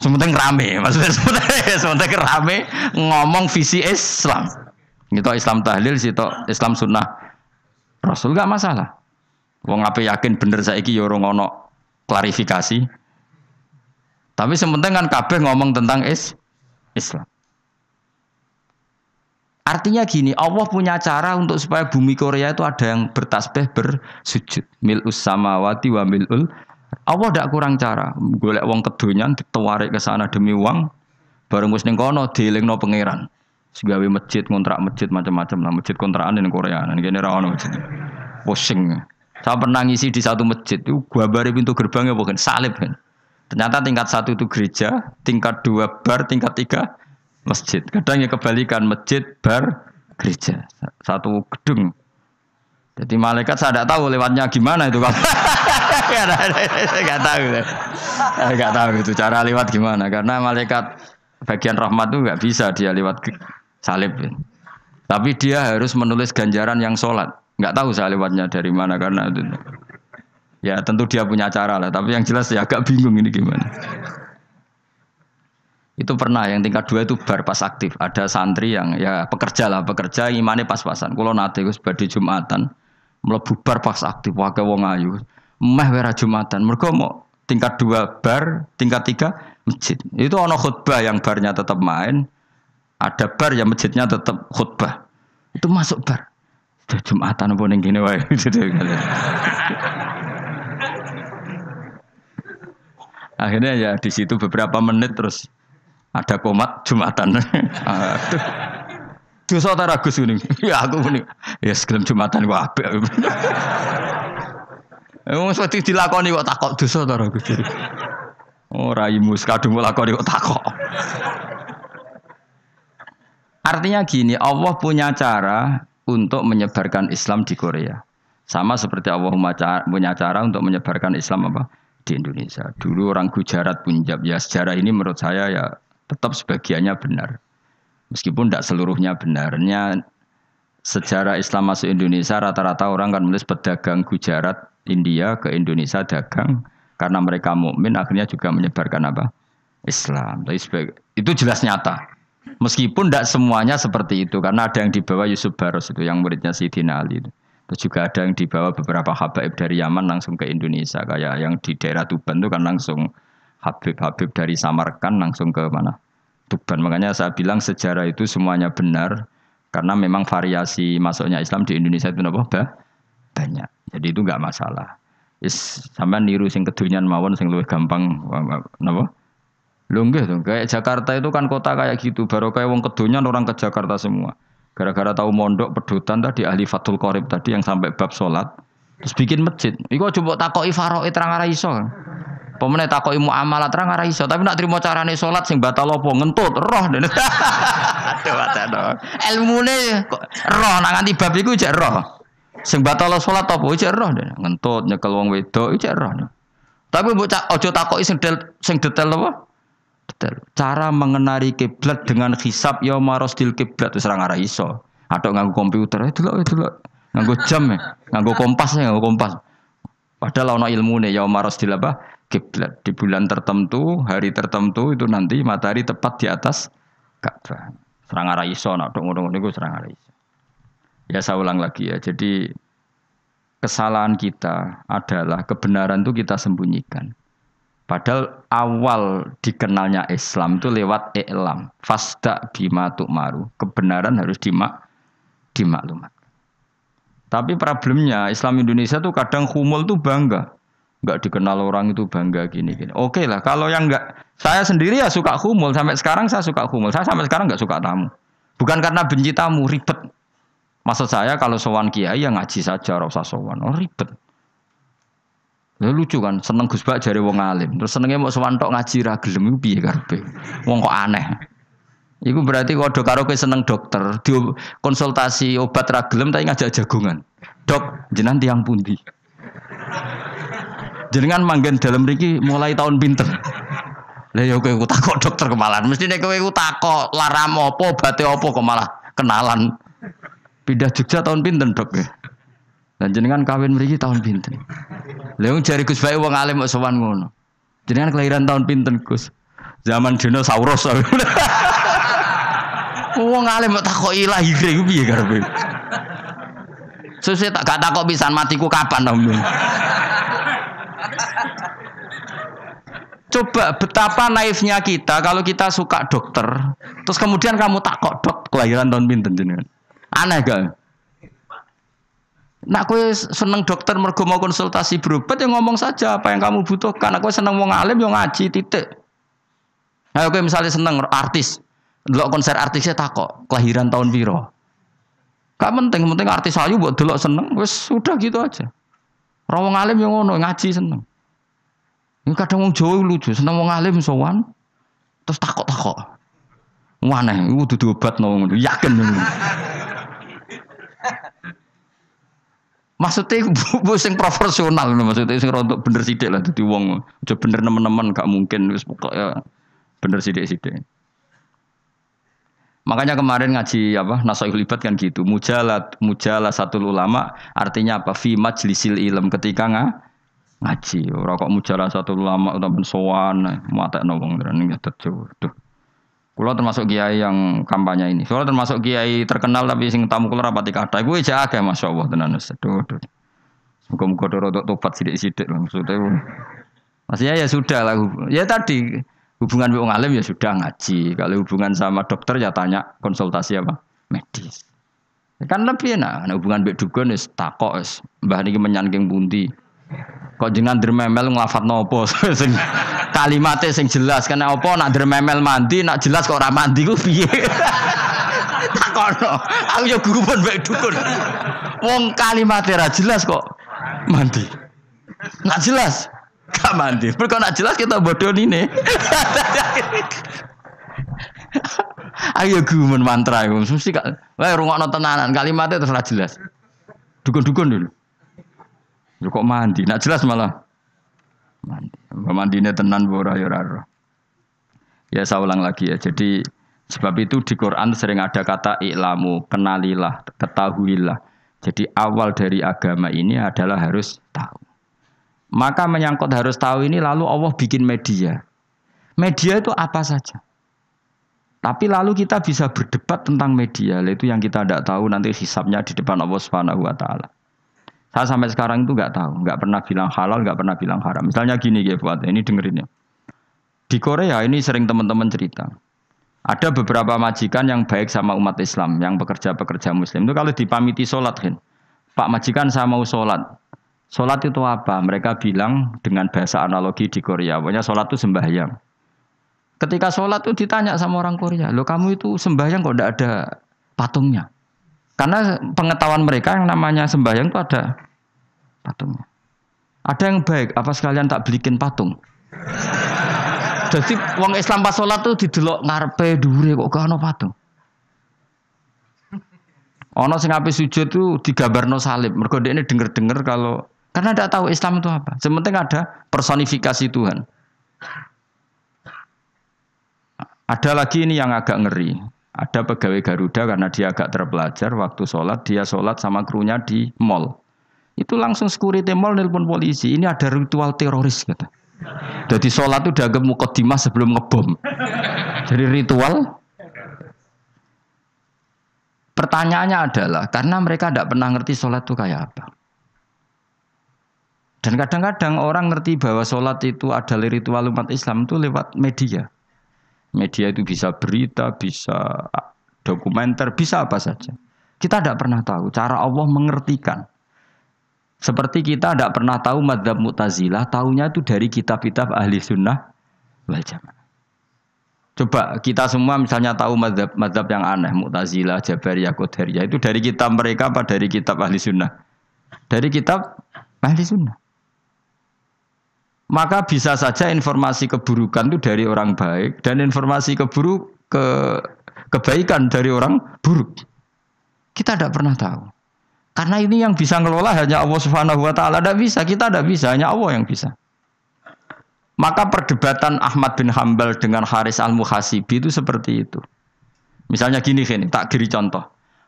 sing penting rame. Maksudnya sing penting rame ngomong visi Islam. Sitok Islam tahlil, to Islam sunnah. Rasul gak masalah. Wong ngapa yakin bener saya iki ya ora ono klarifikasi. Tapi sementing kan kabeh ngomong tentang is Islam. Artinya gini, Allah punya cara untuk supaya bumi Korea itu ada yang bertasbih bersujud. Mil samawati wa milul. Allah tidak kurang cara. Golek wong kedonyan ditawarik ke sana demi uang. Bareng wis ning kono dielingno pangeran. Segawe masjid kontrak masjid macam-macam lah. Masjid kontrakan di Korea. Ini kene ra ono masjid. Pusing. Saya pernah ngisi di satu masjid. Itu gua bari pintu gerbangnya bukan salib kan. Ternyata tingkat satu itu gereja, tingkat dua bar, tingkat tiga masjid. Kadang ya kebalikan masjid bar gereja satu gedung. Jadi malaikat saya tidak tahu lewatnya gimana itu kalau nggak tahu, nggak tahu itu cara lewat gimana karena malaikat bagian rahmat itu nggak bisa dia lewat salib. Tapi dia harus menulis ganjaran yang sholat. Nggak tahu saya lewatnya dari mana karena itu. Ya tentu dia punya cara lah. Tapi yang jelas ya agak bingung ini gimana. Itu pernah yang tingkat dua itu bar pas aktif. Ada santri yang ya pekerja lah, pekerja imannya pas-pasan. kalau nanti Gus sebagai Jumatan melebu bar pas aktif warga wong ayu. Meh wera Jumatan. mereka mau tingkat dua bar, tingkat tiga masjid. Itu ono khutbah yang barnya tetap main. Ada bar yang masjidnya tetap khutbah. Itu masuk bar. Jumatan pun yang gini wae. Gitu. Akhirnya ya di situ beberapa menit terus ada komat Jumatan. Dosa ta ragus Ya aku ini Ya sekelem Jumatan ku apik. Wong seperti dilakoni kok takok dosa ta ragus. Ora oh, imus kadung lakoni kok takok. Artinya gini, Allah punya cara untuk menyebarkan Islam di Korea. Sama seperti Allah punya cara untuk menyebarkan Islam apa? di Indonesia. Dulu orang Gujarat Punjab ya sejarah ini menurut saya ya tetap sebagiannya benar. Meskipun tidak seluruhnya benarnya sejarah Islam masuk Indonesia rata-rata orang kan menulis pedagang Gujarat India ke Indonesia dagang karena mereka mukmin akhirnya juga menyebarkan apa Islam. itu jelas nyata. Meskipun tidak semuanya seperti itu karena ada yang dibawa Yusuf Baros itu yang muridnya Sidina Ali itu. Terus juga ada yang dibawa beberapa habaib dari Yaman langsung ke Indonesia kayak yang di daerah Tuban itu kan langsung Habib-habib dari Samarkan langsung ke mana? Tuban. Makanya saya bilang sejarah itu semuanya benar karena memang variasi masuknya Islam di Indonesia itu apa? Banyak. Jadi itu nggak masalah. Is sampean niru sing kedunyan mawon sing luwih gampang napa? Lho tuh kayak Jakarta itu kan kota kayak gitu, baru kayak wong kedunyan orang ke Jakarta semua. Gara-gara tahu mondok pedutan tadi ahli Fatul Qorib tadi yang sampai bab sholat. terus bikin masjid. Iku coba takoi faro'i terang iso tak imu amalat terang arah iso, tapi nak terima carane solat sing batal apa ngentut roh. Aduh ilmu Ilmune roh nak nganti bab iku roh. Sing batal sholat apa jek roh ngentut nyekel wong wedo jek roh. Tapi ojo tak kok sing detail sing detail apa? Detail. Cara mengenari kiblat dengan yo ya maros marosdil kiblat wis serang arah iso. atau nganggo komputer, itu eh, lo itu eh, lo nganggu jam ya, nganggo kompas ya, nganggo kompas. Padahal ilmu ana yo ya maros marosdil apa? kiblat. Di bulan tertentu, hari tertentu itu nanti matahari tepat di atas Ka'bah. Serang arah iso, nak ngono itu serang arah iso. Ya saya ulang lagi ya. Jadi kesalahan kita adalah kebenaran itu kita sembunyikan. Padahal awal dikenalnya Islam itu lewat i'lam. Fasda bima maru. Kebenaran harus dimak dimaklumat. Tapi problemnya Islam Indonesia tuh kadang humul tuh bangga nggak dikenal orang itu bangga gini gini. Oke okay lah, kalau yang nggak saya sendiri ya suka kumul sampai sekarang saya suka kumul. Saya sampai sekarang nggak suka tamu. Bukan karena benci tamu ribet. Maksud saya kalau sowan kiai ya ngaji saja rasa sowan. Oh ribet. Ya, lucu kan, seneng Gus Bak jari wong alim. Terus senengnya mau sowan tok ngaji ra gelem piye Wong kok aneh. Iku berarti kalau dokter oke seneng dokter, di konsultasi obat ra tapi ngajak jagungan. Dok, jenanti tiang pundi? jenengan manggen dalam riki mulai tahun pinter. Lah ya kowe takok dokter kemalan. Mestine kowe iku takok laram apa bate apa kok malah kenalan. Pindah Jogja tahun pinter Dok? Dan ya. jenengan kawin mriki tahun pinter, Lah wong jari Gus Bae wong alim kok sowan ngono. Jenengan kelahiran tahun pinter Gus? Zaman dinosaurus. Wong alim kok takok ilah hijri ku piye karepe? Susah tak gak takok pisan matiku kapan, Om. Coba betapa naifnya kita kalau kita suka dokter, terus kemudian kamu tak kok dok kelahiran tahun pinten jenengan. Aneh gak? Nak aku seneng dokter mergo mau konsultasi berobat ya ngomong saja apa yang kamu butuhkan. Aku seneng mau ngalim yang ngaji titik. Nah, aku misalnya seneng artis, delok konser artisnya tak kok kelahiran tahun piro. Gak penting, penting artis ayu buat dulu seneng, wes sudah gitu aja. Rawong alim yang ngono ngaji seneng. Ini kadang wong Jawa lucu, seneng wong alim sowan. Terus takok-takok. Waneh, iku dudu obat no yakin. maksudnya bu sing profesional maksudnya sing rontok bener sidik lah dadi wong aja bener nemen-nemen gak mungkin wis pokoke ya, bener sidik-sidik Makanya kemarin ngaji apa nasoihul libat kan gitu. Mujalat mujalah satu ulama artinya apa? Fi majlisil ilm ketika nggak ngaji ora kok mujarah satu lama utawa sowan eh, matekno wong tenan ya Tuh. Kulo termasuk kiai yang kampanye ini. kulo termasuk kiai terkenal tapi sing tamu kulo rapati kata. Gue aja agak masya Allah tenan seduh. Muka-muka doro tobat sidik-sidik langsung. Maksudnya ya, ya sudah lah. Ya tadi hubungan wong alim ya sudah ngaji. Kalau hubungan sama dokter ya tanya konsultasi apa medis. Kan lebih enak. Nah, hubungan bek dukun is takok is mbah niki menyangking pundi. Kok jangan dermemel ngelafat nopo sing kalimatnya sing jelas karena opo nak dermemel mandi nak jelas kok ora mandi ku piye. Takono. Aku ya guru pun baik dukun. Wong kalimatnya ra jelas kok mandi. Nak jelas gak mandi. Berkok nak jelas kita bodoh ini. Ayo ya pun mantra iku mesti kak. Wae rungokno tenanan kalimatnya terus jelas. Dukun-dukun dulu. Lu kok mandi? Nak jelas malah mandi. memandinya tenan bora yoraro. Ya, ya saya ulang lagi ya. Jadi sebab itu di Quran sering ada kata ilamu, kenalilah, ketahuilah. Jadi awal dari agama ini adalah harus tahu. Maka menyangkut harus tahu ini lalu Allah bikin media. Media itu apa saja. Tapi lalu kita bisa berdebat tentang media, itu yang kita tidak tahu nanti hisapnya di depan Allah Subhanahu wa taala. Saya sampai sekarang itu nggak tahu, nggak pernah bilang halal, nggak pernah bilang haram. Misalnya gini ya buat ini dengerin ya. Di Korea ini sering teman-teman cerita. Ada beberapa majikan yang baik sama umat Islam, yang pekerja-pekerja Muslim. Itu kalau dipamiti sholat, kan? Pak majikan saya mau sholat. Sholat itu apa? Mereka bilang dengan bahasa analogi di Korea. Pokoknya sholat itu sembahyang. Ketika sholat itu ditanya sama orang Korea, Loh kamu itu sembahyang kok tidak ada patungnya? Karena pengetahuan mereka yang namanya sembahyang itu ada patungnya. Ada yang baik, apa sekalian tak belikin patung? Jadi wong Islam pas sholat tuh didelok ngarepe dure kok gak ono patung. Ono sing ape sujud tuh digambarno salib. Mergo ini denger-denger kalau karena tidak tahu Islam itu apa. Sementing ada personifikasi Tuhan. Ada lagi ini yang agak ngeri. Ada pegawai Garuda karena dia agak terpelajar waktu sholat dia sholat sama krunya di mall. Itu langsung security mall nelpon polisi. Ini ada ritual teroris kata. Jadi sholat itu dianggap mukodimah sebelum ngebom. Jadi ritual. Pertanyaannya adalah karena mereka tidak pernah ngerti sholat itu kayak apa. Dan kadang-kadang orang ngerti bahwa sholat itu adalah ritual umat Islam itu lewat media. Media itu bisa berita, bisa dokumenter, bisa apa saja. Kita tidak pernah tahu cara Allah mengertikan. Seperti kita tidak pernah tahu madhab mutazilah, tahunya itu dari kitab-kitab ahli sunnah wal jamaah. Coba kita semua misalnya tahu madhab-madhab yang aneh, mutazilah, jabariyah, qadariyah, itu dari kitab mereka apa dari kitab ahli sunnah? Dari kitab ahli sunnah maka bisa saja informasi keburukan itu dari orang baik dan informasi keburuk ke kebaikan dari orang buruk. Kita tidak pernah tahu. Karena ini yang bisa ngelola hanya Allah Subhanahu wa taala. Tidak bisa, kita tidak bisa, hanya Allah yang bisa. Maka perdebatan Ahmad bin Hambal dengan Haris Al-Muhasibi itu seperti itu. Misalnya gini gini, tak kiri contoh.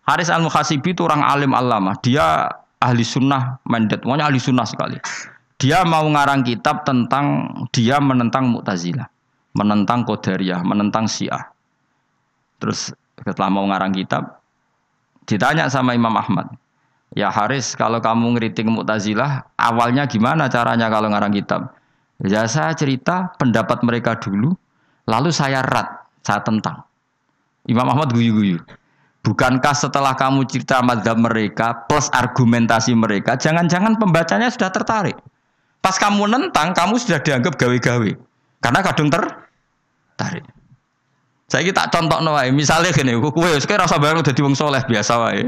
Haris Al-Muhasibi itu orang alim alama, dia ahli sunnah mandat, pokoknya ahli sunnah sekali. Dia mau ngarang kitab tentang dia menentang Mu'tazilah, menentang Qadariyah, menentang Syiah. Terus setelah mau ngarang kitab ditanya sama Imam Ahmad, "Ya Haris, kalau kamu ngeritik Mu'tazilah, awalnya gimana caranya kalau ngarang kitab?" Ya saya cerita pendapat mereka dulu, lalu saya rat, saya tentang. Imam Ahmad guyu-guyu. Bukankah setelah kamu cerita madzhab mereka plus argumentasi mereka, jangan-jangan pembacanya sudah tertarik. Pas kamu nentang, kamu sudah dianggap gawe-gawe. Karena kadung ter tarik Saya kita contoh wae, misalnya gini, kue sekarang rasa bareng udah diwong soleh biasa wae.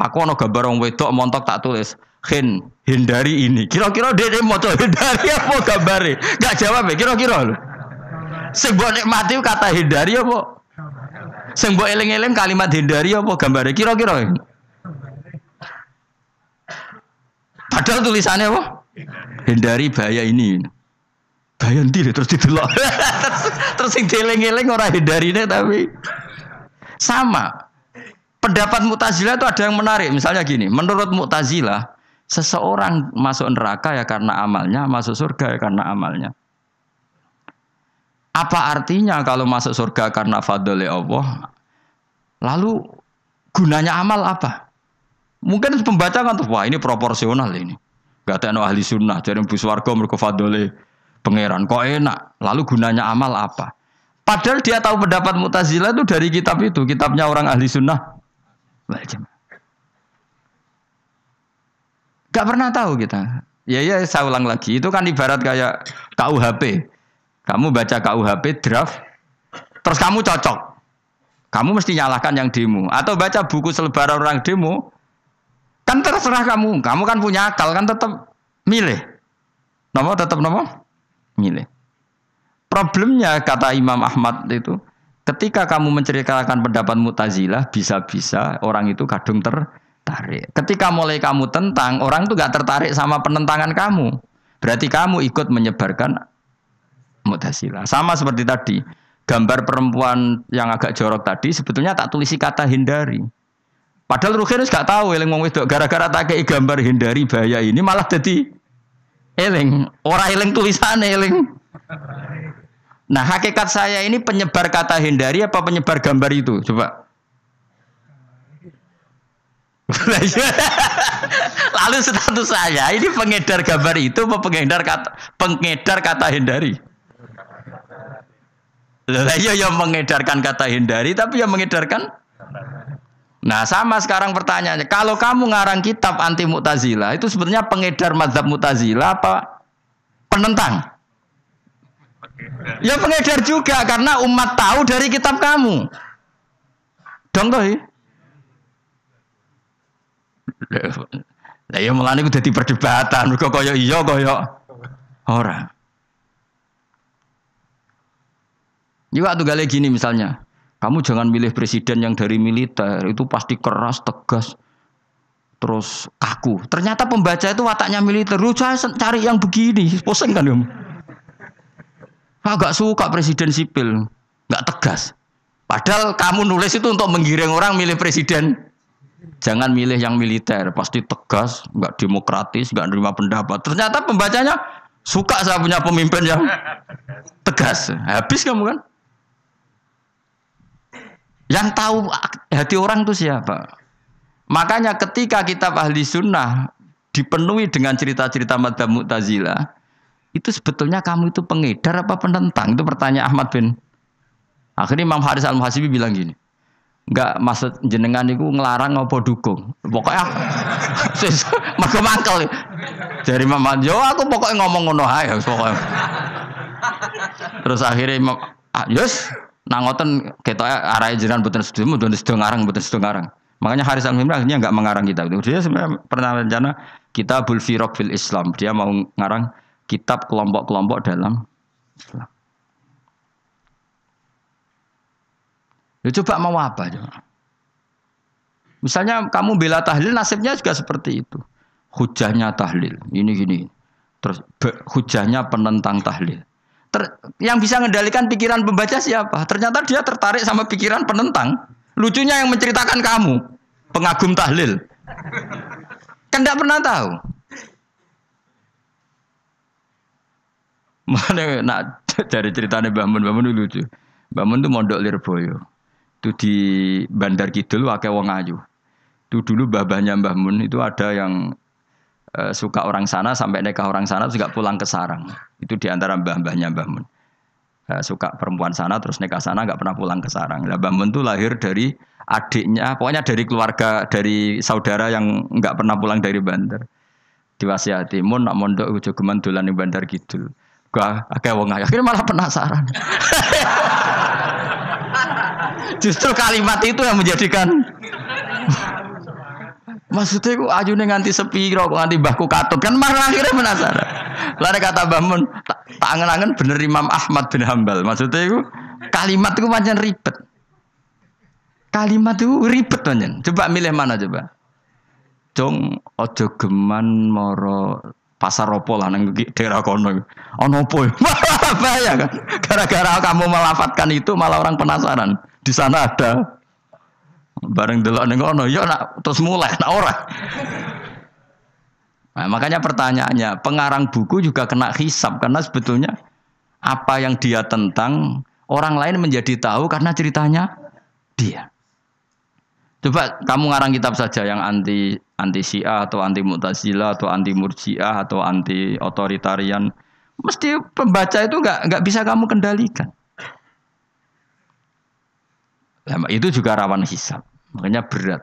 Aku ono gambar wong wedok montok tak tulis, hin hindari ini. Kira-kira dia mau hindari apa gambari? Gak jawab ya, kira-kira lo. sebuah nikmati kata hindari apa? bu, sebuah eleng-eleng kalimat hindari apa gambari? Kira-kira. Padahal tulisannya apa? Hindari bahaya ini. Bahaya nanti terus ditelok terus terus sing dieling-eling hindari hindarine tapi sama. Pendapat Mu'tazilah itu ada yang menarik. Misalnya gini, menurut Mu'tazilah seseorang masuk neraka ya karena amalnya, masuk surga ya karena amalnya. Apa artinya kalau masuk surga karena fadli Allah? Lalu gunanya amal apa? Mungkin pembacaan kan tuh, wah ini proporsional ini. Gak ahli sunnah, jadi bus warga mereka fadole pangeran. Kok enak? Lalu gunanya amal apa? Padahal dia tahu pendapat mutazila itu dari kitab itu, kitabnya orang ahli sunnah. Gak pernah tahu kita. Ya ya saya ulang lagi, itu kan ibarat kayak KUHP. Kamu baca KUHP draft, terus kamu cocok. Kamu mesti nyalahkan yang demo. Atau baca buku selebaran orang demo, Kan terserah kamu. Kamu kan punya akal kan tetap milih. Nopo tetap nopo? Milih. Problemnya kata Imam Ahmad itu ketika kamu menceritakan pendapat Mu'tazilah bisa-bisa orang itu kadung tertarik. Ketika mulai kamu tentang, orang itu gak tertarik sama penentangan kamu. Berarti kamu ikut menyebarkan Mu'tazilah. Sama seperti tadi, gambar perempuan yang agak jorok tadi sebetulnya tak tulisi kata hindari. Padahal itu gak tahu eling wong wedok gara-gara tak kei gambar hindari bahaya ini malah jadi eling. orang eling tulisan eling. Nah, hakikat saya ini penyebar kata hindari apa penyebar gambar itu? Coba. Lalu status saya ini pengedar gambar itu apa pengedar kata pengedar kata hindari? Lah ya yang mengedarkan kata hindari tapi yang mengedarkan Nah sama sekarang pertanyaannya, kalau kamu ngarang kitab anti mutazila itu sebenarnya pengedar mazhab mutazila apa penentang? Ya pengedar juga karena umat tahu dari kitab kamu. Dong toh? Iya. Lah ya mulane ku dadi perdebatan, mergo kaya iya kaya ora. Juga tuh gale gini misalnya, kamu jangan milih presiden yang dari militer, itu pasti keras, tegas, terus kaku. Ternyata pembaca itu wataknya militer. Lu cari yang begini, pusing kan ya? Agak suka presiden sipil, nggak tegas. Padahal kamu nulis itu untuk menggiring orang milih presiden. Jangan milih yang militer, pasti tegas, nggak demokratis, nggak nerima pendapat. Ternyata pembacanya suka saya punya pemimpin yang tegas. Habis kamu kan? Yang tahu hati orang itu siapa? Makanya ketika kitab ahli sunnah dipenuhi dengan cerita-cerita madhab tazila itu sebetulnya kamu itu pengedar apa penentang? Itu pertanyaan Ahmad bin. Akhirnya Imam Haris al-Muhasibi bilang gini, Enggak maksud jenengan itu ngelarang apa dukung. Pokoknya aku sis mergo mangkel. Dari Imam Yo aku pokoknya ngomong ngono ae pokoknya. Terus akhirnya Imam ah, yes, Nangoten ngoten kita arah jenengan buatan setuju, buatan ngarang, buatan setuju ngarang. Makanya Haris Al Mimra akhirnya nggak mengarang kita. itu. Dia sebenarnya pernah rencana kita Bulfirok fil Islam. Dia mau ngarang kitab kelompok-kelompok dalam Islam. Lu ya, coba mau apa coba? Misalnya kamu bela tahlil nasibnya juga seperti itu. Hujahnya tahlil, ini gini. Terus hujahnya penentang tahlil. Ter, yang bisa mengendalikan pikiran pembaca siapa? Ternyata dia tertarik sama pikiran penentang. Lucunya yang menceritakan kamu, pengagum tahlil. Kan tidak pernah tahu. Mana nak dari ceritanya Mbak Mun, Mbak Mun lucu. Mbak Mun tuh mondok Lirboyo. Itu di Bandar Kidul wakai wong ayu. Itu dulu babahnya Mbak Mun itu ada yang Eh, suka orang sana sampai nikah orang sana terus gak pulang ke sarang. Itu diantara mbah-mbahnya Mbah Mun. Eh, suka perempuan sana terus nikah sana gak pernah pulang ke sarang. Lah Mbah Mun tuh lahir dari adiknya, pokoknya dari keluarga dari saudara yang nggak pernah pulang dari Banter. Diwasiati mun nak mondok ujo geman dolan di Bandar gitu Gak agak wong akhirnya malah penasaran. Justru kalimat itu yang menjadikan Maksudnya aku ku nih nganti sepiro aku nganti baku katut kan malah akhirnya penasaran. Lalu kata bangun tak angen-angen bener Imam Ahmad bin Hambal. Maksudnya aku kalimat itu macam ribet. Kalimat itu ribet pancen. Coba milih mana coba? Jong ojo geman moro pasar opo lah neng daerah kono. Ono opo? ya. kan. Gara-gara kamu melafatkan itu malah orang penasaran. Di sana ada bareng delok ning ngono ya nak terus mulai nak ora. Nah, makanya pertanyaannya, pengarang buku juga kena hisap karena sebetulnya apa yang dia tentang orang lain menjadi tahu karena ceritanya dia. Coba kamu ngarang kitab saja yang anti anti Syiah atau anti Mu'tazilah atau anti Murji'ah atau anti otoritarian, mesti pembaca itu nggak nggak bisa kamu kendalikan. Nah, itu juga rawan hisap. Makanya berat.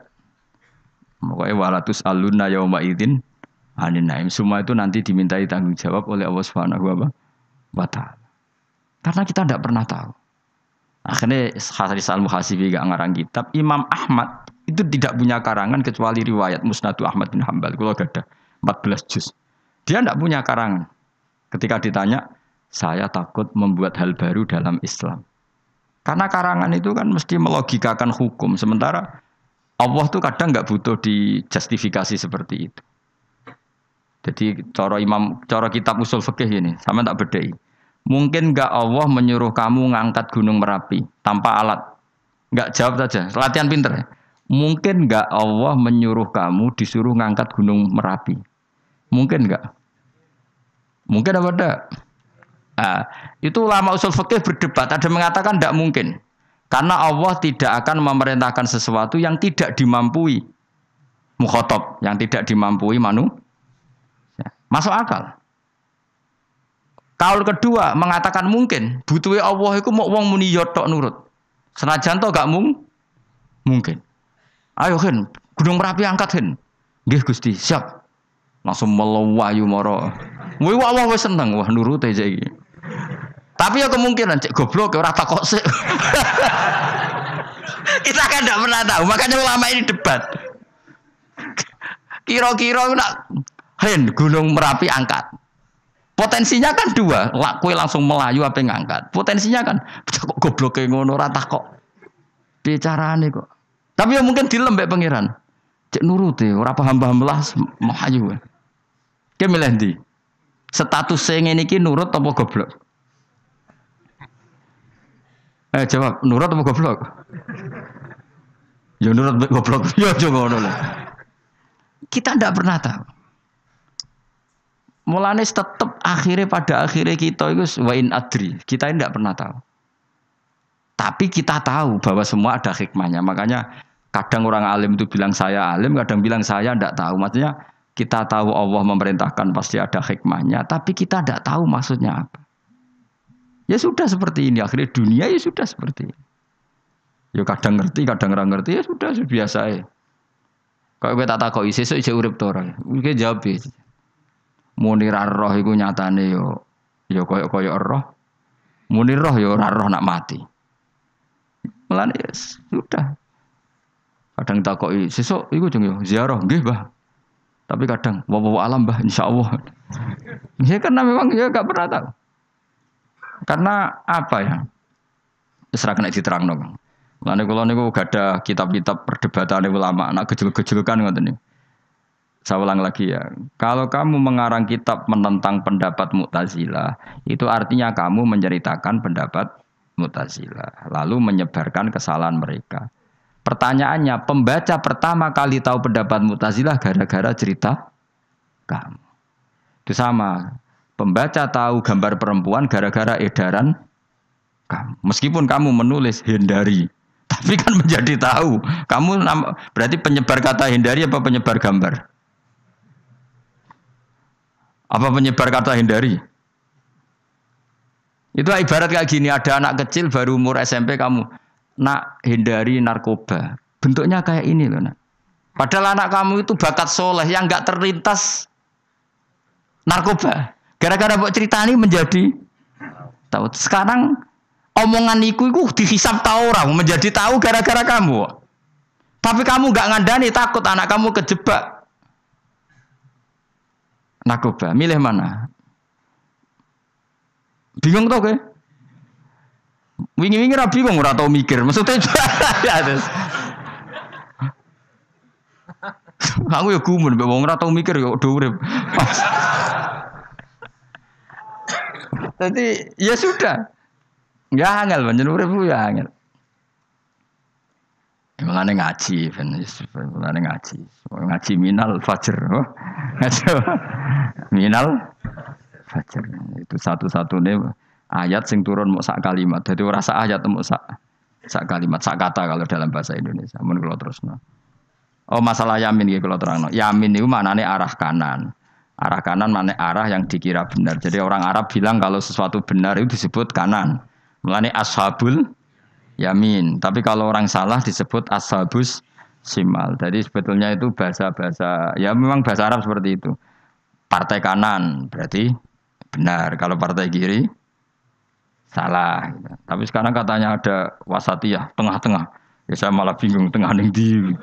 Makanya walatus aluna yauma idin anin Semua itu nanti dimintai tanggung jawab oleh Allah Subhanahu wa taala. Karena kita tidak pernah tahu. Akhirnya Hasan Al Muhasibi gak ngarang kitab. Imam Ahmad itu tidak punya karangan kecuali riwayat Musnadu Ahmad bin Hambal. Kalau gak ada 14 juz. Dia tidak punya karangan. Ketika ditanya, saya takut membuat hal baru dalam Islam. Karena karangan itu kan mesti melogikakan hukum. Sementara Allah tuh kadang nggak butuh dijustifikasi seperti itu. Jadi cara imam, cara kitab usul fikih ini sama tak beda. Mungkin nggak Allah menyuruh kamu ngangkat gunung merapi tanpa alat. Nggak jawab saja. Latihan pinter. Ya? Mungkin nggak Allah menyuruh kamu disuruh ngangkat gunung merapi. Mungkin nggak? Mungkin apa enggak? Nah, itu ulama usul fikih berdebat. Ada mengatakan tidak mungkin. Karena Allah tidak akan memerintahkan sesuatu yang tidak dimampui mukhotob, yang tidak dimampui manu. Ya, masuk akal. Kaul kedua mengatakan mungkin butuhi Allah itu mau wong muni yotok nurut. Senajan to gak mung mungkin. Ayo hen, gunung merapi angkat hen. gih Gusti, siap. Langsung melawayu moro. Wih wah wah seneng wah nurut aja gitu. Tapi ya kemungkinan cek goblok rata kok sih? Kita kan tidak pernah tahu, makanya ulama ini debat. Kira-kira nak Ren Gunung Merapi angkat. Potensinya kan dua, kue langsung melayu apa yang angkat? Potensinya kan kok goblok ngono kok bicara nih kok. Tapi ya mungkin di lembek pangeran. Cek nurut ora paham paham lah melayu. Kita milih di Status saya ini kini nurut atau goblok? Eh jawab, nurut atau goblok? ya nurut goblok. Ya coba nurut. Kita tidak pernah tahu. Mulane tetap akhirnya pada akhirnya kita itu wain adri. Kita tidak pernah tahu. Tapi kita tahu bahwa semua ada hikmahnya. Makanya kadang orang alim itu bilang saya alim, kadang bilang saya tidak tahu. Maksudnya kita tahu Allah memerintahkan pasti ada hikmahnya, tapi kita tidak tahu maksudnya apa. Ya sudah seperti ini. Akhirnya dunia ya sudah seperti ini. Ya kadang ngerti, kadang nggak ngerti. Ya sudah, biasa ya. Kalau kita tak kau isi, sesuk urip to ora. Iki jawab. Ya. Munir arroh roh nyata nih yo ya, yo ya koyok koyok roh. Munir roh yo arroh roh nak mati. Melanis ya sudah. Kadang tak kau isi sesuk iku jeng yo ziarah gih bah. Tapi kadang wabah alam, bah insya allah. Ya karena memang ya gak pernah tahu. Karena apa ya? Terserah kena diterang dong. Lalu kalau niku gak ada kitab-kitab perdebatan ulama, nak gejul-gejulkan nggak nih. Saya ulang lagi ya, kalau kamu mengarang kitab menentang pendapat Mu'tazilah, itu artinya kamu menceritakan pendapat Mu'tazilah, lalu menyebarkan kesalahan mereka. Pertanyaannya, pembaca pertama kali tahu pendapat Mu'tazilah gara-gara cerita kamu. Itu sama, Pembaca tahu gambar perempuan gara-gara edaran Meskipun kamu menulis hindari, tapi kan menjadi tahu. Kamu berarti penyebar kata hindari apa penyebar gambar? Apa penyebar kata hindari? Itu ibarat kayak gini, ada anak kecil baru umur SMP kamu, nak hindari narkoba. Bentuknya kayak ini loh nak. Padahal anak kamu itu bakat soleh yang nggak terlintas narkoba. Gara-gara buat cerita ini menjadi tahu. Sekarang omongan iku iku dihisap tahu orang menjadi tahu gara-gara kamu. Tapi kamu gak ngandani takut anak kamu kejebak nakuba. Milih mana? Bingung tau ke? Wingi-wingi ra bingung mikir. Maksudnya itu. Ya, Aku ya gumun, bawa wong mikir ya udah jadi ya sudah. Enggak angel panjen urip ya angel. Mulane ngaji, ya mulane ngaji. Ngaji minal fajar. Oh. Ngaji minal fajar. Itu satu-satunya ayat sing turun mau sak kalimat. Jadi rasa ayat mau sak sak kalimat, sak kata kalau dalam bahasa Indonesia. Mun kalau terus no. Oh masalah yamin gitu kalau terang no. Yamin itu nih arah kanan. Arah kanan mana arah yang dikira benar. Jadi orang Arab bilang kalau sesuatu benar itu disebut kanan. Melani ashabul yamin. Tapi kalau orang salah disebut ashabus simal. Jadi sebetulnya itu bahasa-bahasa ya memang bahasa Arab seperti itu. Partai kanan berarti benar. Kalau partai kiri salah. Tapi sekarang katanya ada wasatiyah, tengah-tengah. Ya saya malah bingung tengah neng di.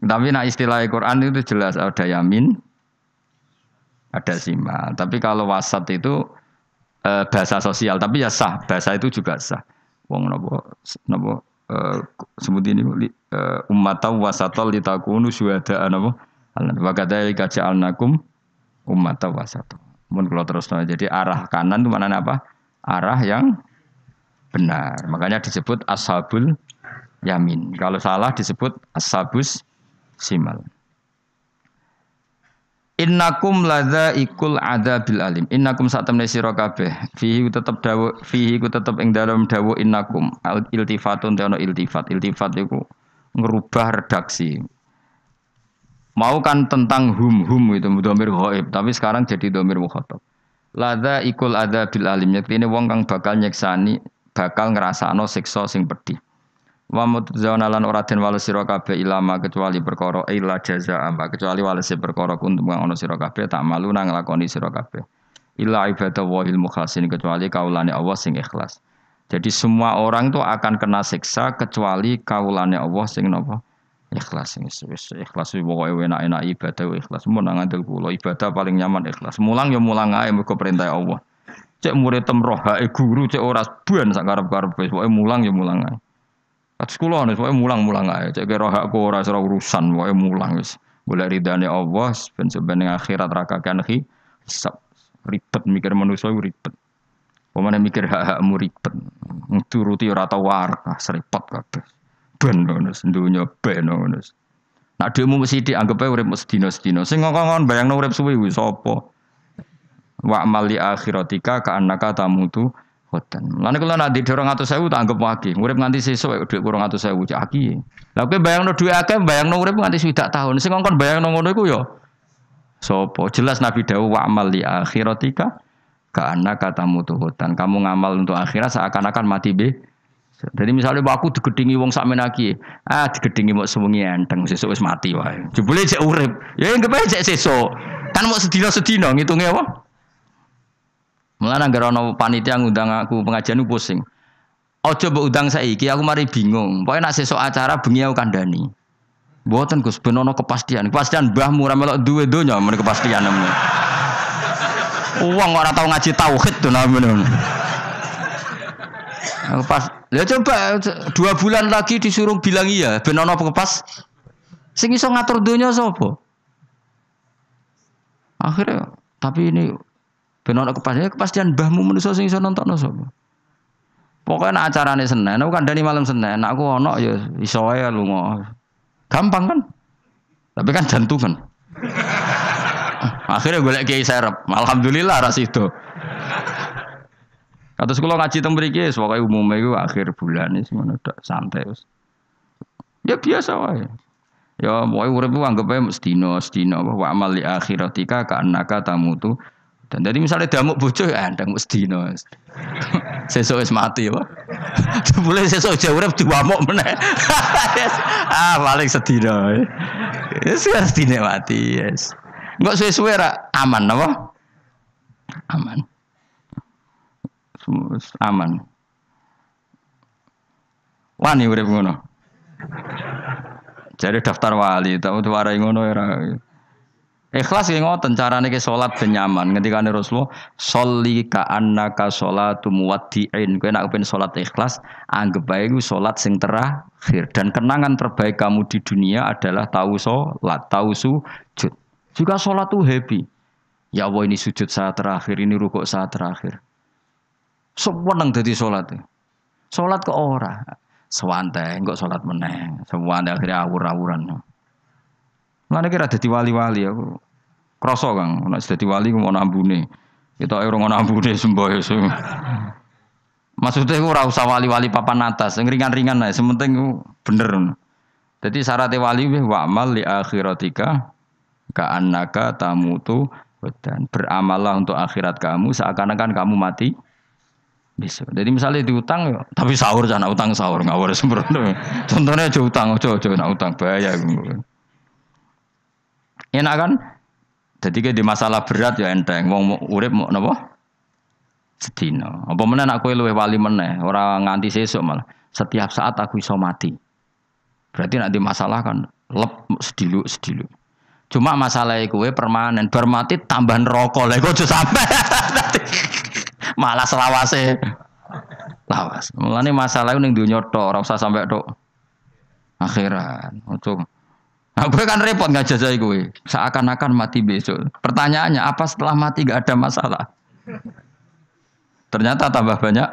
Tapi nah istilah Al-Qur'an itu jelas ada yamin, ada simal. Tapi kalau wasat itu e, bahasa sosial, tapi ya sah, bahasa itu juga sah. Wong nopo nopo e, sebut ini e, eh, umat wasatol litakunu syuhada nopo. Wa kadzalika ja'alnakum ummatan wasatol. Mun kalau terus jadi arah kanan itu mana apa? Arah yang benar. Makanya disebut ashabul yamin. Kalau salah disebut ashabus simal. Innakum lada ikul ada bil alim. Innakum saat temen siro kabeh. Fihi tetap dawo. fihi ku tetap ing dalam dawo innakum. iltifatun te iltifat. Iltifat itu ngerubah redaksi. Mau kan tentang hum hum itu domir hoib. tapi sekarang jadi domir mukhatab. Lada ikul ada bil alim. Ini wong kang bakal nyeksani, bakal ngerasa no sing pedih. Wa mutzauna lan ora den wales sira kabeh ilama kecuali perkara ila jaza amba kecuali walese perkara kuntum kang ana sira kabeh tak malu nang nglakoni sira kabeh. wa ibadallahil mukhlasin kecuali kaulane Allah sing ikhlas. Jadi semua orang itu akan kena siksa kecuali kaulane Allah sing napa? Ikhlas sing wis ikhlas wis pokoke enak-enak ibadah ikhlas. Mun nang ngandel kula ibadah paling nyaman ikhlas. Mulang ya mulang ae mergo perintah Allah. Cek murid temroh hae guru cek ora ban sak karep-karep wis pokoke mulang ya mulang ae. Atus sekolah nih, pokoknya mulang-mulang aja. Cek kira aku ora urusan, pokoknya mulang nih. Boleh ridhani Allah, ben ben akhirat raka kanhi. Sab Ribet mikir manusia ribet. Pemana mikir hak-hakmu ribet. Nuturuti ora tau warkah, seripet kabeh. Ben ngono sedunya ben ngono. Nak dhewe mesti dianggep urip sedina sedina. Sing ngongkon bayangno urip suwi kuwi sapa? Wa mali akhiratika ka annaka tamutu Khoten. Lan kula nak di 200.000 tak anggap wagi. Urip nganti sesuk dhuwit 200.000 cak aki. Lah kowe bayangno dhuwit akeh, bayangno urip nganti sudah tahun. Sing kan bayangno ngono iku ya So Jelas Nabi dawuh wa amal li akhiratika karena katamu tuh hutan. Kamu ngamal untuk akhirat seakan-akan mati be. Jadi misalnya aku digedingi wong sak menaki, ah digedingi mau sewengi enteng sesuk wis mati wae. Jebule cek urip. Ya enggak bae cek sesuk. Kan mau sedina-sedina ngitungnya apa? Mulane anggere ana panitia ngundang aku pengajian pusing. Ojo mbok udang saiki aku mari bingung. Pokoke nek sesuk acara bengi aku kandhani. Mboten Gus ben kepastian. Kepastian mbahmu ora melok duwe donya men kepastian men. Uang orang tahu ngaji tauhid tuh men. Aku pas, ya coba dua bulan lagi disuruh bilang iya, benono kepas. Sing iso ngatur donya sapa? Akhirnya tapi ini Ben aku kepastian, ya kepastian mbahmu manusa sing iso nontokno sapa. acara nek acarane Senin, aku kandhani malam Senin, nek aku ono ya iso lu lunga. Gampang kan? Tapi kan jantungan. Akhirnya golek kiai serep. Alhamdulillah ras itu. Kata sekolah ngaji tembriki, pokoknya umumnya itu akhir bulan ini semuanya udah santai. Ya biasa wae. Ya, mau urip anggapnya sedino, sedino. Wa amali akhiratika ka annaka tamutu dan jadi misalnya damuk bucu ya eh, damuk sedino. sesuk es mati ya. Boleh sesuk dua urip mana? meneh. ah paling sedino. Wis ya kan sedine mati, yes. Enggak sesuai ra aman apa? Aman. Aman. Wani urip ngono. Jadi daftar wali, tahu tuh warai ngono ya. Ikhlas ya ngoten carane ke sholat kenyaman Ketika Ketika Rasulullah soli ka sholat, sholatu muwaddi'in. Kue nak kepen sholat ikhlas, anggap baik. Sholat sholat sing terakhir dan kenangan terbaik kamu di dunia adalah tahu sholat, tahu sujud. Juga sholat tuh happy. Ya Allah ini sujud saat terakhir, ini rukuk saat terakhir. Semua nang jadi sholat ya. Sholat ke ora. Sewante, enggak sholat meneng. semua akhirnya awur-awuran. Mulane kira dadi wali-wali aku. krosok Kang, nek dadi wali mau itu ambune. Kita ora ana ambune sembah Maksudnya aku ora usah wali-wali papan atas, ringan-ringan ae, sementing ku bener. Jadi syarat wali wa amal li akhiratika ka tamu tamutu dan beramallah untuk akhirat kamu seakan-akan kamu mati besok. Jadi misalnya diutang ya, tapi sahur jangan utang sahur ngawur sembrono. Contohnya aja utang, aja aja nak utang bahaya. Gitu. Enak kan? Jadi di masalah berat ya enteng. Wong urip mau nopo? Sedina. Apa mana nak kue luwe wali mana orang nganti sesuk malah. Setiap saat aku iso mati. Berarti nak di masalah kan lep sedilu sedilu. Cuma masalah kue permanen, bermati tambahan rokok neraka. Lah iku sampai Malah selawase. Lawas. Mulane masalah yang dunia tok, orang usah sampe tok akhirat. Untuk Nah, kan repot nggak jajai gue. Eh. Seakan-akan mati besok. Pertanyaannya, apa setelah mati gak ada masalah? Ternyata tambah banyak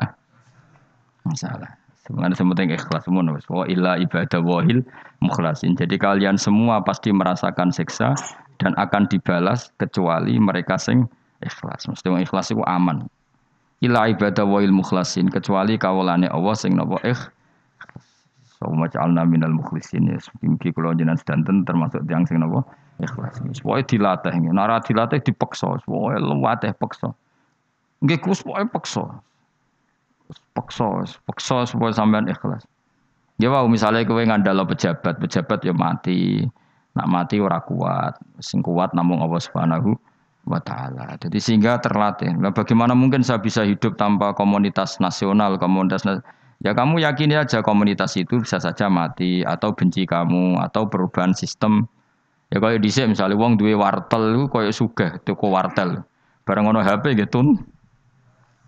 masalah. Sebenarnya semuanya ikhlas semua Wa ilah ibadah wahil mukhlasin. Jadi kalian semua pasti merasakan seksa dan akan dibalas kecuali mereka sing ikhlas. Mesti ikhlas itu aman. Ilah ibadah wahil mukhlasin kecuali kawalannya Allah sing nopo ikhlas Sawma ja'alna minal mukhlisin ya. Mungkin kalau jenazah danten termasuk yang sing napa? Ikhlas. Pokoke dilatih. Nara dilatih dipaksa, Pokoke luwatih peksa. enggak kus pokoke paksa, paksa, paksa, supaya sampean ikhlas. Ya wau misalnya kowe ngandalo pejabat, pejabat ya mati. Nak mati ora kuat. Sing kuat namung awas Subhanahu wa ta'ala. Jadi sehingga terlatih. Nah, bagaimana mungkin saya bisa hidup tanpa komunitas nasional, komunitas nasional Ya kamu yakini aja komunitas itu bisa saja mati atau benci kamu atau perubahan sistem. Ya kalau di sini misalnya uang dua wartel itu kayak suge toko wartel. Bareng ono HP gitu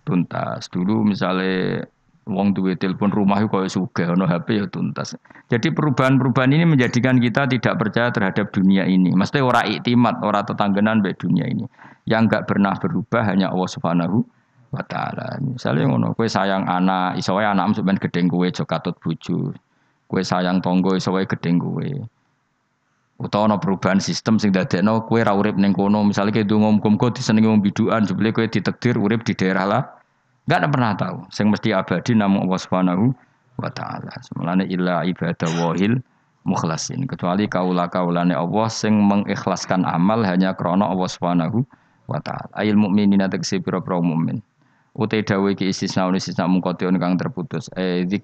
tuntas. Dulu misalnya uang dua telepon rumah itu kau suge ono HP ya tuntas. Jadi perubahan-perubahan ini menjadikan kita tidak percaya terhadap dunia ini. Mesti orang iktimat, orang tetanggenan baik dunia ini. Yang enggak pernah berubah hanya Allah Subhanahu wa taala. Misale ngono kowe sayang anak, iso wae anakmu sampean gedeng kowe aja katut bojo. Kowe sayang tonggo iso wae gedeng kowe. Utawa ana perubahan sistem sing dadekno kowe ra urip ning kono, misale kowe ndonga muga-muga disenengi wong biduan, jebule kowe ditakdir urip di daerah lah. Enggak pernah tahu. Sing mesti abadi namung Allah Subhanahu wa taala. Semulane illa ibadawahil mukhlasin. Kecuali kaula kaulane Allah sing mengikhlaskan amal hanya krana Allah Subhanahu wa taala. Ayil mukminin tegese pira-pira mukmin utai dawe ki istisna unis istisna mungkotion kang terputus ezik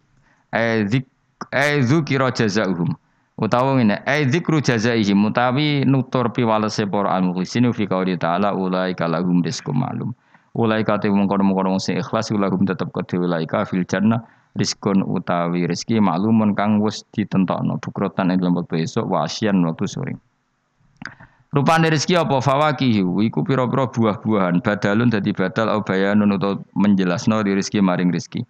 ezik ezukira jazaihum utawa ngene ezikru jazaihim utawi nutur piwalese para al-mukhlisinu fi qauli ta'ala ulaika lahum rizqum ma'lum ulaika te mungkon-mungkon sing ikhlas ulagum tetep kedhe ulaika fil jannah rizkun utawi rizki maklumun kang wis ditentokno bukrotan ing lembek besok wasian waktu sore Rupane rezeki apa fawakihi, iku pira-pira buah-buahan badalun dadi badal au bayanun utawa menjelasno di rezeki maring rezeki.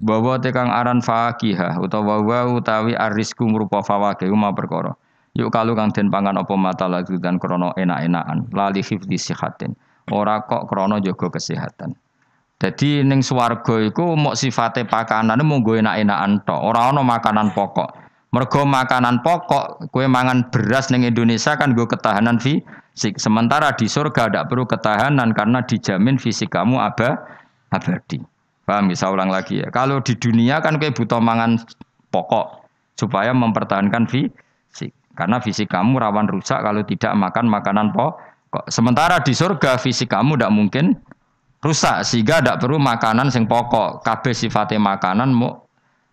Bahwa tekang aran fakihah utawa wa utawi arisku merupa fawakih ma perkara. Yuk kalu kang den pangan apa mata lagu dan krono enak-enakan lali hifdzi sihatin. Ora kok krono jaga kesehatan. Jadi ning swarga iku mok sifate pakanane mung enak-enakan tok, ora ana makanan pokok. Mergo makanan pokok, kue mangan beras neng Indonesia kan gue ketahanan fisik. Sementara di surga tidak perlu ketahanan karena dijamin fisik kamu abah abadi. Paham? Ya? Saya ulang lagi ya. Kalau di dunia kan kue butuh mangan pokok supaya mempertahankan fisik. Karena fisik kamu rawan rusak kalau tidak makan makanan pokok. Sementara di surga fisik kamu tidak mungkin rusak sehingga tidak perlu makanan sing pokok. Kabeh sifatnya makanan mau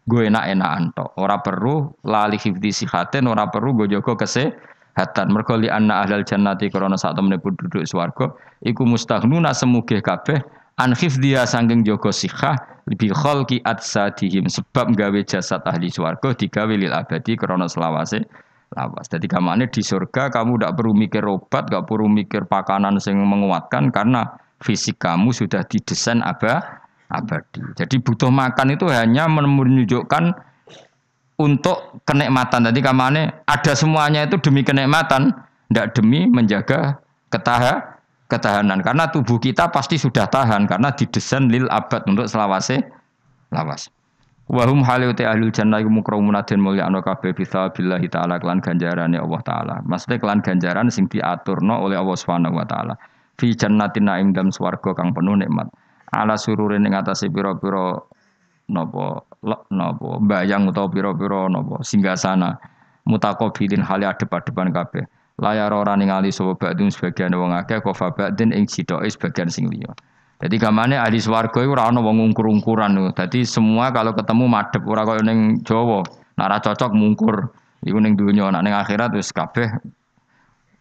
gue enak enak anto. Ora perlu lali hifdi sihaten, ora perlu gue joko kesehatan. Mergo li anak ahlal jannati saat temen pun duduk ikut iku mustahnuna semuge kabeh an hifdiya sanggeng joko sihah lebih atsa atsadihim sebab gawe jasad ahli swargo digawe lil abadi korona selawase lawas. Jadi kamane di surga kamu tidak perlu mikir obat, gak perlu mikir pakanan yang menguatkan karena fisik kamu sudah didesain apa abadi. Jadi butuh makan itu hanya menunjukkan untuk kenikmatan. Tadi kamane ada semuanya itu demi kenikmatan, tidak demi menjaga ketaha ketahanan. Karena tubuh kita pasti sudah tahan karena didesain lil abad untuk selawase lawas. Wahum halute ahlul jannah iku mukramuna den mulya ana kabeh bisa billahi taala kelan ganjarane Allah taala. Maksudnya kelan ganjaran sing diaturno oleh Allah Subhanahu wa taala. Fi jannatin naim dalam swarga kang penuh nikmat ala sururin ing piro-piro pira napa nopo bayang utawa piro pira napa sana mutaqabilin ada adep depan kafe layar orang ningali sapa badun sebagian wong akeh kofa badin ing sitoke sebagian sing Jadi kamane ahli swargo itu rano ana wong Jadi ungkuran semua kalau ketemu madep ora kau neng jowo, nara cocok mungkur. Iku neng dunia, nek neng akhirat terus kabeh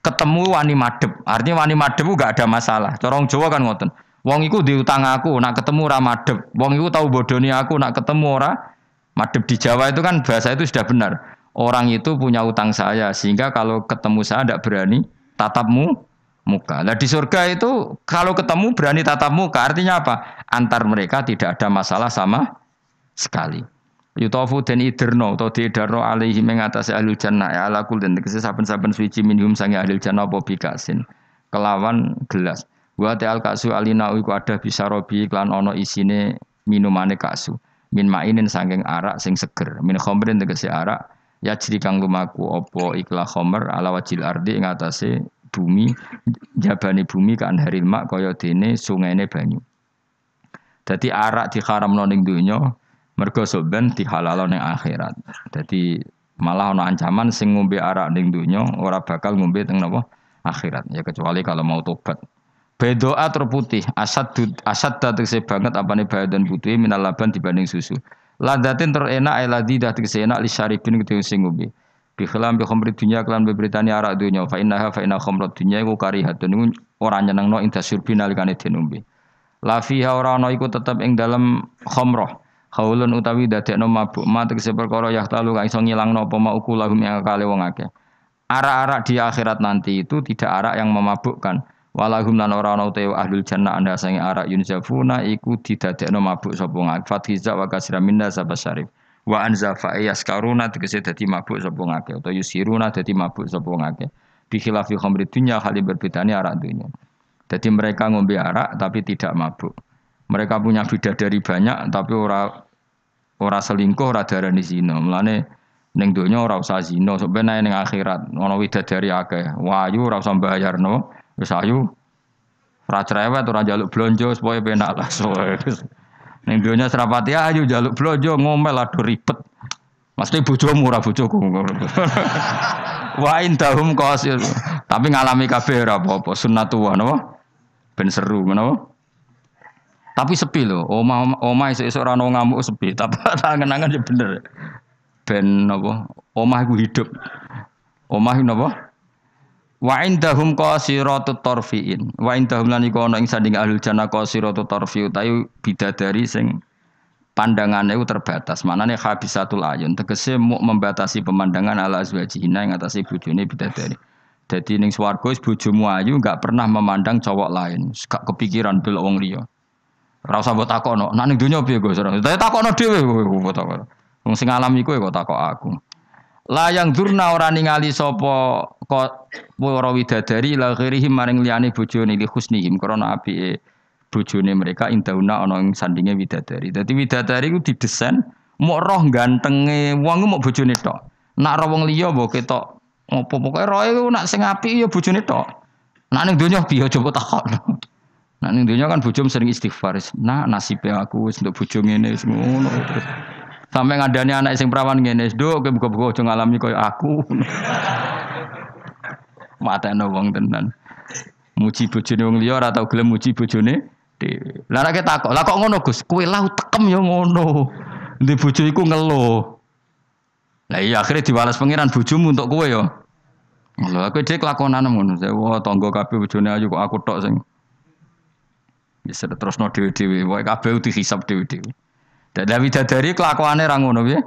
ketemu wani madep, Artinya wani madep gak ada masalah. Corong jowo kan ngoten. Wong iku diutang aku, nak ketemu ora madep. Wong iku tahu bodoni aku, nak ketemu ora madep di Jawa itu kan bahasa itu sudah benar. Orang itu punya utang saya sehingga kalau ketemu saya tidak berani tatapmu muka. Nah di surga itu kalau ketemu berani tatap muka artinya apa? Antar mereka tidak ada masalah sama sekali. Yutofu dan idrno atau diiderno alaihi mengatas ahlul jannah ya ala kul dan saben-saben suci minum sangi ahlul jannah bobi kasin Kelawan gelas. Buat al kasu alina iku ada bisa robi klan ono isine minumane kasu. Min mainin sangking arak sing seger. Min khomrin tegese arak ya ciri kang lumaku opo iklah khomer ala wajil ardi ngatasi bumi jabani bumi kan hari mak kaya dene sungaine banyu. Dadi arak di diharamno noning dunyo mergo soben halal noning akhirat. Dadi malah ono ancaman sing ngombe arak ning dunyo ora bakal ngombe teng nopo akhirat ya kecuali kalau mau tobat Bedoa terputih, asat dud, asad datang banget apa nih dan putih minal laban dibanding susu. Ladatin terenak eladi datang enak li syaribin gitu sing ngombe. Bi khilam bi khamri bi Britania arak dunia. fa ha fa inna khamrat dunia iku karihatun iku ora nyenengno ing dasurbi nalikane den ombe. La fiha orang no iku tetap ing dalem khamrah. Haulun utawi dadekno mabuk mati kese perkara yahtalu kang iso ngilang apa mau kula yang kale wong akeh. Arak-arak di akhirat nanti itu tidak arak yang memabukkan Walahum lan ora ana utawa ahlul jannah anda sing arak yunzafuna iku didadekno mabuk sapa ngake. Fathizza wa kasra minna sabasyarif. Wa fa yaskaruna tegese dadi mabuk sapa ngake utawa yusiruna dadi mabuk sapa ngake. Bi khilafi khamri dunya hali berbedane arak dunya. Jadi mereka ngombe arak tapi tidak mabuk. Mereka punya bidadari banyak tapi ora ora selingkuh ora darani zina. Mulane ning donya ora usah zina, sampeyan ning akhirat ana widadari akeh. Wayu ora usah mbayarno. Wis ayu. Ora cerewet, ora njaluk blonjo supaya penak lah soe. Ning serapat serapati ya, ayu njaluk blonjo ngomel aduh ribet. Mesti bojomu ora bojoku. wain dahum qasir. Tapi ngalami kabeh ora apa-apa, sunnatullah napa? Ben seru menapa? Tapi sepi loh, oma oma esok-esok ngamuk sepi, tapi kenangan tangan ya bener. Ben apa? Omah iku hidup. Omah iku napa? Wa indahum qasiratut tarfiin. Wa indahum lan iku ana ing sanding ahlul jannah qasiratut tarfi utawi bidadari sing pandangane itu terbatas. Manane habisatul ayun tegese mu membatasi pemandangan ala azwajina ing atase bojone bidadari. Dadi ning swarga bojomu ayu enggak pernah memandang cowok lain, gak kepikiran bel wong liya. Ora usah mbok takono. nek ning donya piye Gus? Tapi takono dhewe mbok takokno. Wong sing alam iku kok takok aku. Layang durna ora ningali sapa para widadari la ghairihim maring liyane bojone li husnihim krana apike bojone mereka indauna ana ing sandinge widadari. Dadi widadari ku didesain mok roh gantenge wong mok bojone tok. Nak roh wong liya mbok ketok opo pokoke roe ku nak sing apik ya bojone tok. Nak ning donya piye coba kok takok. Nak ning donya kan bojom sering istighfar. nak nasibe aku wis nduk bojo ngene wis ngono terus. Sampai ngadani anak sing perawan ngene, doke kowe buka-buka aja ngalami koyo aku." Matene wong tenan. Muji bojone wong liya ora tau gelem muji bojone Lah nek takok, "Lah kok ngono, Gus? Kowe lau tekem yo ya ngono." Ndek bojo iku ngeluh. Lah iya akhirnya diwales pangeran bojomu untuk kowe yo. Ya. Lho aku dhek lakonan ngono. wah tangga kabeh bojone ayu kok aku tok sing. Ya terus no dewi-dewi, wae kabeh dihisab dewi-dewi. Dari dari kelakuannya orang ngono ya.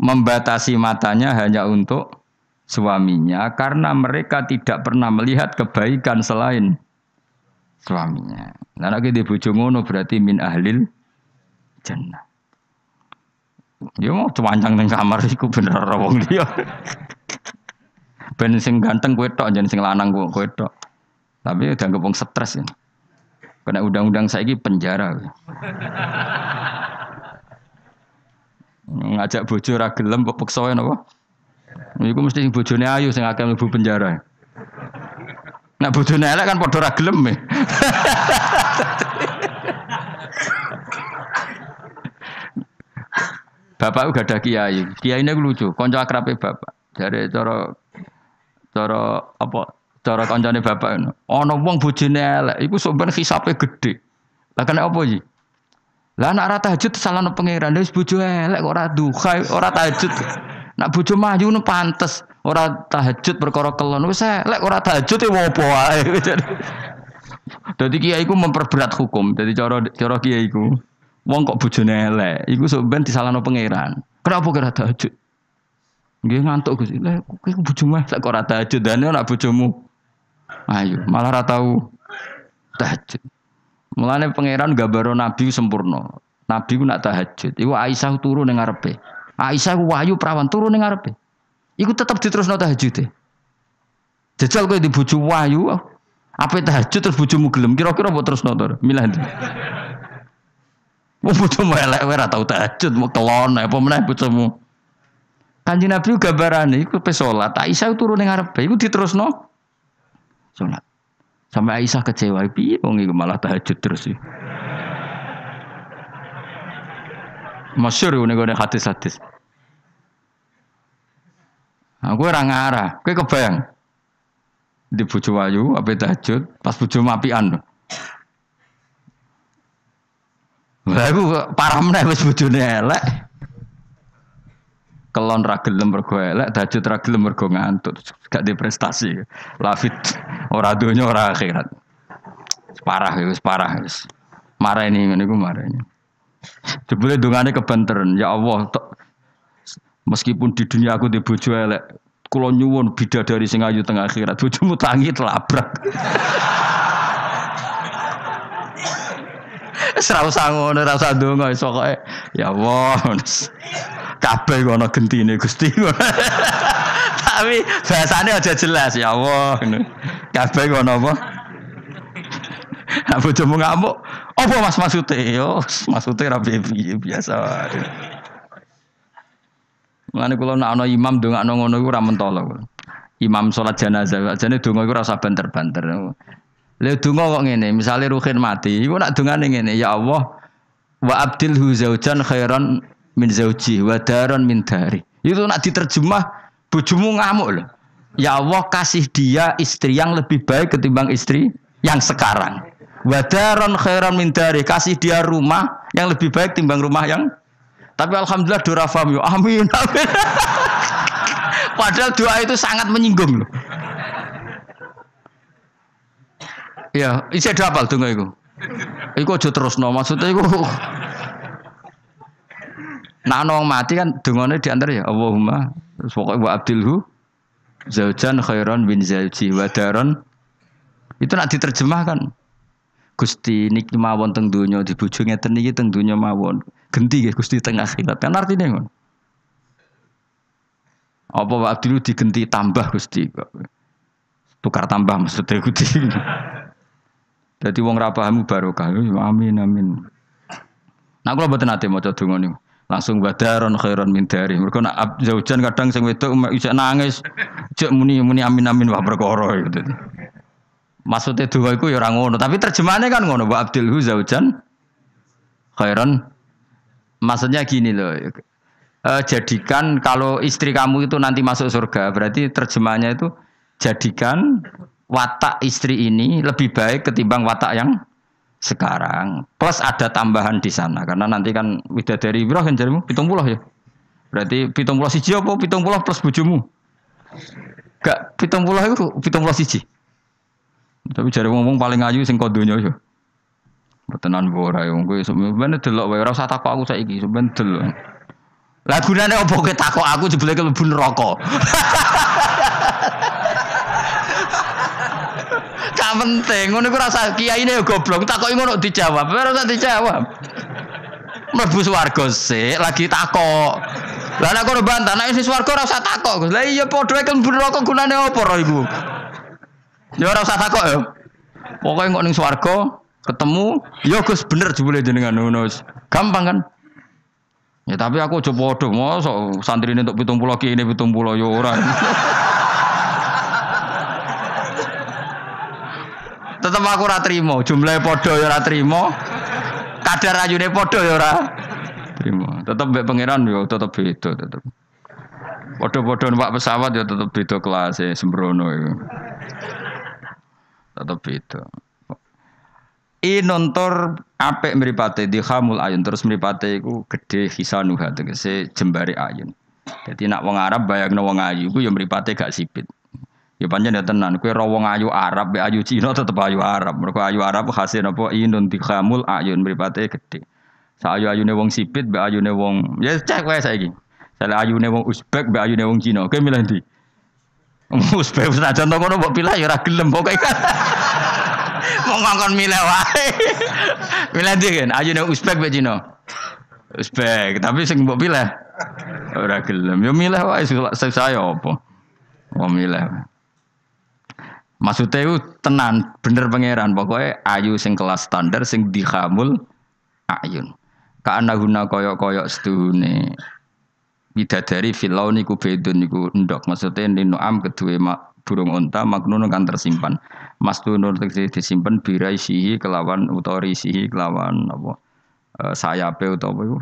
Membatasi matanya hanya untuk suaminya karena mereka tidak pernah melihat kebaikan selain suaminya. Karena kita di ngono berarti min ahlil jannah. Ya mau cuancang ning kamar gue bener rawong dia. liya. ben sing ganteng kowe tok jan sing lanang kowe tok. Tapi udah ya ngepung stres ya. Kena undang-undang saiki penjara. ngajak bojo ra gelem nopo, peksa ya, napa iku mesti sing bojone ayu sing akeh mlebu penjara Nah bojone elek kan padha ra gelem eh. bapak udah ada kiai. Kiai ini lucu, konco akrabnya bapak. Dari cara cara apa cara kancane bapak ono wong bojone elek iku sampean hisabe gedhe. Lah kena apa iki? Lah nak rata tahajud salahno pangeran, wis bojo elek kok ora duha, ora tahajud. Nak bojo maju nu pantes, ora tahajud perkara kelon. Wis elek ora tahajud ya apa ae. Dadi kiai ku memperberat hukum. Dadi cara cara kiai ku, wong kok bojone elek, iku sok ben disalahno pangeran. Kenapa kira tahajud? Nggih ngantuk Gus. Lah kowe bojomu lek kok ora tahajud, dane nak bojomu. Ayo, malah ora tau tahajud. Mulane pangeran gambaro nabi sempurna. Nabi ku nak tahajud. Iku Aisyah turun ning ngarepe. Aisyah ku wahyu perawan turun ning ngarepe. Iku tetep diterusno tahajude. Jajal kowe di bojo wahyu. Ah. Apa tahajud terus bojomu gelem kira-kira mbok terusno to. Milah ndi. Mau bojomu elek ora tau tahajud, mau kelon apa meneh bojomu. Kanjeng Nabi gambarane iku pe salat. Aisyah turu ning ngarepe iku diterusno salat. Sampai Aisyah kecewa, piye wong iki malah tahajud terus. sih. Masyur ini gue hadis-hadis. Nah, gue orang ngarah, gue kebayang. Di bucu wayu, apa tahajud, pas bucu mapian. Lah gue parah meneh wis bojone elek kelon ra gelem mergo elek, tahajud ra gelem mergo ngantuk, gak di Lafit ora donya ora akhirat. Parah wis parah wis. ini ngene marah ini, Jebule dungane kebenteran, ya Allah tok, meskipun di dunia aku di bojo elek, kula nyuwun bidadari sing ayu teng akhirat, bojomu tangi telabrak. Serau sangun, rasa dungo, sokoke ya Allah kabeh ana gentine Gusti. Tapi bahasane aja jelas ya Allah. Kabeh ana apa? Apa cuma ngamuk. Apa Mas maksude? Yo, maksude rapi piye biasa. Mulane kula nek ana imam ndongakno ngono iku ora mentolo. Imam sholat jenazah, jane donga iku rasa usah banter-banter. Lha donga kok ngene, misalnya Ruhin mati, iku nak dungan ngene, ya Allah wa abdilhu zaujan khairan min zauji wa daron min dari. Itu nak diterjemah bojomu ngamuk loh. Ya Allah kasih dia istri yang lebih baik ketimbang istri yang sekarang. daron khairan min dari. Kasih dia rumah yang lebih baik ketimbang rumah yang tapi alhamdulillah doa faham Amin. amin. Padahal doa itu sangat menyinggung loh. Ya, apa dapal tunggu itu? Iku aja terus no maksudnya iku Nah nong mati kan dengannya diantar ya Allahumma pokoknya wa abdilhu zaujan khairon bin zauji wa itu nak diterjemahkan Gusti niki mawon teng dunyo di bujungnya niki teng dunyo mawon genti ya Gusti tengah akhirat kan artine kan apa wa abdilhu digenti tambah Gusti tukar tambah maksudnya Gusti Jadi wong rapahmu baru barokah. Amin amin. Nah kula mboten nate maca donga niku langsung badaron khairon min dari. mereka nak abzaujan kadang sing wedok isek nangis, cek muni muni amin amin wah perkara ya, gitu. Maksudnya dua itu ya orang ngono, tapi terjemahannya kan ngono, abdul Hu zaujan khairon. Maksudnya gini loh, e, jadikan kalau istri kamu itu nanti masuk surga, berarti terjemahannya itu jadikan watak istri ini lebih baik ketimbang watak yang sekarang plus ada tambahan di sana karena nanti kan dari ibrah kan jarimu pitung puluh ya berarti pitung puluh siji apa pitung puluh plus bujumu gak pitung puluh itu pitung puluh siji tapi jari ngomong paling ayu sing kodonya anu ya Betenan ora yang gue sebenarnya delok gue rasa takut aku saiki sebenarnya delok. Lah gunane opo kowe takut aku jebule lebih rokok ora penting. Ngono iku rasa kiyaine ya goblok. tak kok ngono dijawab. Ora usah dijawab. Mlebu swarga sik, lagi takok. Lah nek kono bantah, nek isi swarga ora usah takok. Lah iya padha kan neraka gunane apa ra iku? Ya ora usah takok ya. Pokoke kok ning swarga ketemu, ya Gus bener jebule jenengan ngono. Gampang kan? Ya tapi aku aja padha mosok santrine entuk 70 ki ini 70 ya ora. tetap aku ora trimo, jumlahe padha ya ora trimo. Kadar rayune padha ya ora trimo. tetap mbek pangeran yo tetep beda tetep. Padha-padha numpak pesawat ya tetep beda kelas ya sembrono iku. Tetep beda. Inontor apik mripate dihamul ayun terus mripate iku gedhe hisanuha tegese jembare ayun. Jadi nak wong Arab bayangno wong ayu iku ya mripate gak sipit. Ya panjang ya tenan, kue rawong ayu Arab, be ayu Cina tetep ayu Arab. Mereka ayu Arab hasil apa inun tikhamul ayun beripate gede. Sa ayu ayu ne wong sipit, be ayu ne wong ya cek wae saiki. Saya ne wong Uzbek, be ayu ne wong Cina. Kue milih di. Uzbek usah contoh ngono nopo pilih ya ora gelem pokoke. Mau ngangkon milih wae. Milih ndi kan? ne Uzbek be Cina. Uzbek, tapi sing mbok pilih ora gelem. Yo ya milih wae saya apa? Wong milih. Maksudnya itu tenan, bener pangeran. Pokoknya ayu sing kelas standar sing dihamul ayun. Kaana guna koyok-koyok sedune. Bidadari filau niku bedun niku endok. Maksudnya nino am kedua burung unta maknun kan tersimpan. Mas tunur disimpan birai sihi kelawan utori sihi kelawan apa eh, sayape utawa iku.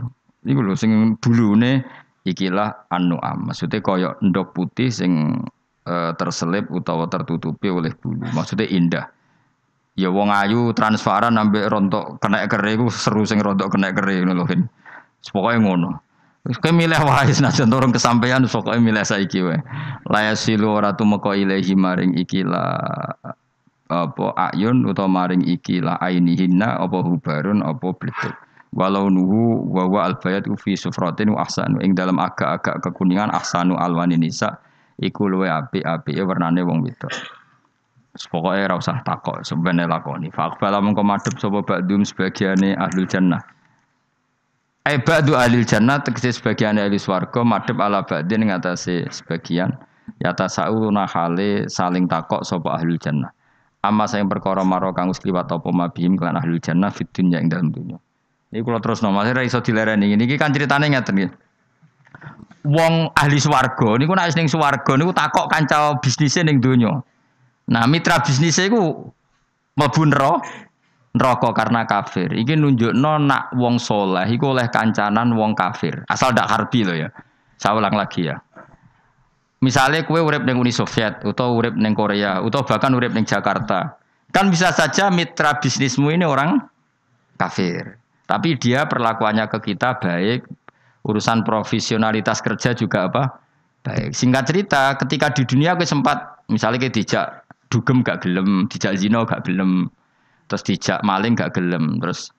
Iku lho sing bulune ikilah anu am. Maksudnya koyok endok putih sing Eh, terselip utawa tertutupi oleh bulu. Maksudnya indah. Ya wong ayu transparan sampai rontok kena kere iku seru sing rontok kena kere loh lho. Pokoke ngono. Kowe milih wae senajan turun kesampaian pokoke milih saiki wae. La yasilu ora tumeka ilahi maring ikila apa ayun utawa maring ikila ainihinna apa hubarun apa bletuk. walau nuhu wawa albayat ufi sufratin wa ahsanu ing dalam agak-agak kekuningan ahsanu alwani nisa iku luwe api ya warnane wong wedok. Pokoke ora usah takok, sebenarnya lakoni. Faqbala mengko madhep sapa ba'dum sebagiane ahli jannah. Ai eh, ba'du ahli jannah tegese sebagiane ahli swarga madhep ala ba'din ngatasi sebagian yata sauna hale saling takok sapa ahli jannah. Amma sing perkara maro kang wis liwat apa mabihim kelan ahli jannah fitun dunya ing dalam dunya. Ini kalau terus nomor saya iso dilereni. Ini kan ceritanya ngaten nggih wong ahli swarga niku nek ning swarga niku takok kancal bisnisnya ning donya. Nah, mitra bisnisnya iku mlebu neraka karena kafir. Iki nunjukno nak wong soleh iku oleh kancanan wong kafir. Asal dak harbi lo ya. Saya ulang lagi ya. Misalnya kue urip ning Uni Soviet atau urip ning Korea atau bahkan urip ning Jakarta. Kan bisa saja mitra bisnismu ini orang kafir. Tapi dia perlakuannya ke kita baik, urusan profesionalitas kerja juga apa baik singkat cerita ketika di dunia aku sempat misalnya kayak dijak dugem gak gelem dijak zino gak gelem terus dijak maling gak gelem terus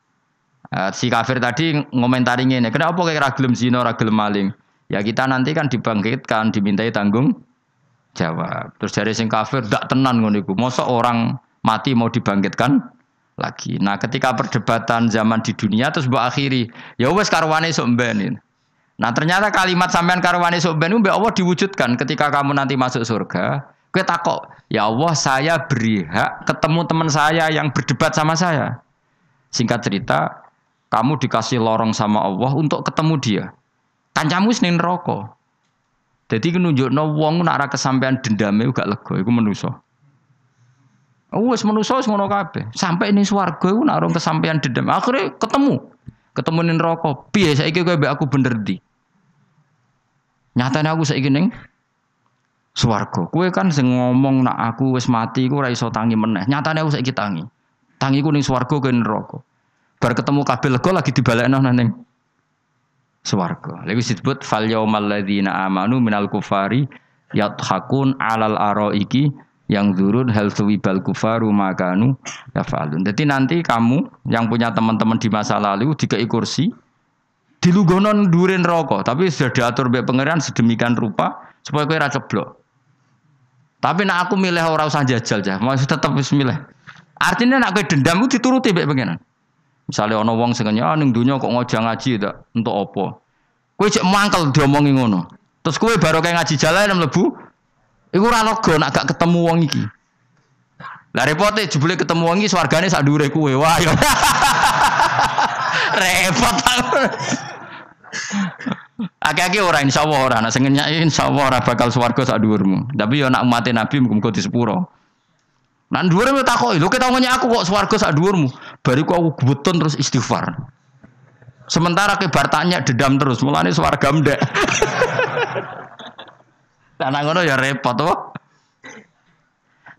uh, si kafir tadi ngomentarin ini kenapa kayak gelem zino ragelum maling ya kita nanti kan dibangkitkan dimintai tanggung jawab terus dari sing kafir tidak tenan ngoniku mosok orang mati mau dibangkitkan lagi nah ketika perdebatan zaman di dunia terus mbok akhiri ya wes karwane sok mbenin Nah ternyata kalimat sampean karwani Subhanu, mbak Allah diwujudkan ketika kamu nanti masuk surga. Kue takok, ya Allah saya beri hak ketemu teman saya yang berdebat sama saya. Singkat cerita, kamu dikasih lorong sama Allah untuk ketemu dia. Kancamu senin rokok. Jadi no wong nak arah kesampean dendamnya juga lega iku menuso. Oh, Wes menuso wis ngono kape. Sampai ini suarga, iku nak rong kesampean dendam. Akhirnya ketemu. Ketemu rokok. Bi Piye saiki kowe aku bener di. Nyatane aku saiki ning swarga. Kowe kan sing ngomong nak aku wis mati iku ora iso tangi meneh. Nyatane aku saiki tangi. Tangi ku ning swarga roko. neraka. Bar ketemu kabel lega lagi dibalekno nang ning swarga. Lha wis disebut fal yaumal ladzina amanu minal kufari yadhakun alal araiki yang durun hal suwibal kufaru makanu yafalun. Jadi nanti kamu yang punya teman-teman di masa lalu dikei kursi, di Lugonon durin rokok tapi sudah diatur be pangeran sedemikian rupa supaya kue raja blok Tapi nak aku milih orang usah jajal ya, masih tetap wis milih. Artinya nak kue dendam itu dituruti be pangeran. Misalnya ono wong sing ah, neng dunia kok ngajang ngaji tak untuk opo kue cek mangkel diomongin ngono. Terus kue baru kayak ngaji jalan lebu iku ora lega nak gak ketemu wong iki. Lah repote jebule ketemu wong iki swargane sak dhuwure kuwe. Wah. repot aku. Akeh-akeh ora Allah ora, nek sing insya Allah ora bakal swarga sak dhuwurmu. Tapi yo nak umat Nabi muga-muga disepuro. Nang dhuwur yo takoki, lho ketau aku kok swarga sak dhuwurmu. Bariku aku gebeton terus istighfar. Sementara kebar tanya dendam terus, mulane swarga ndek. Tanah ngono ya repot to.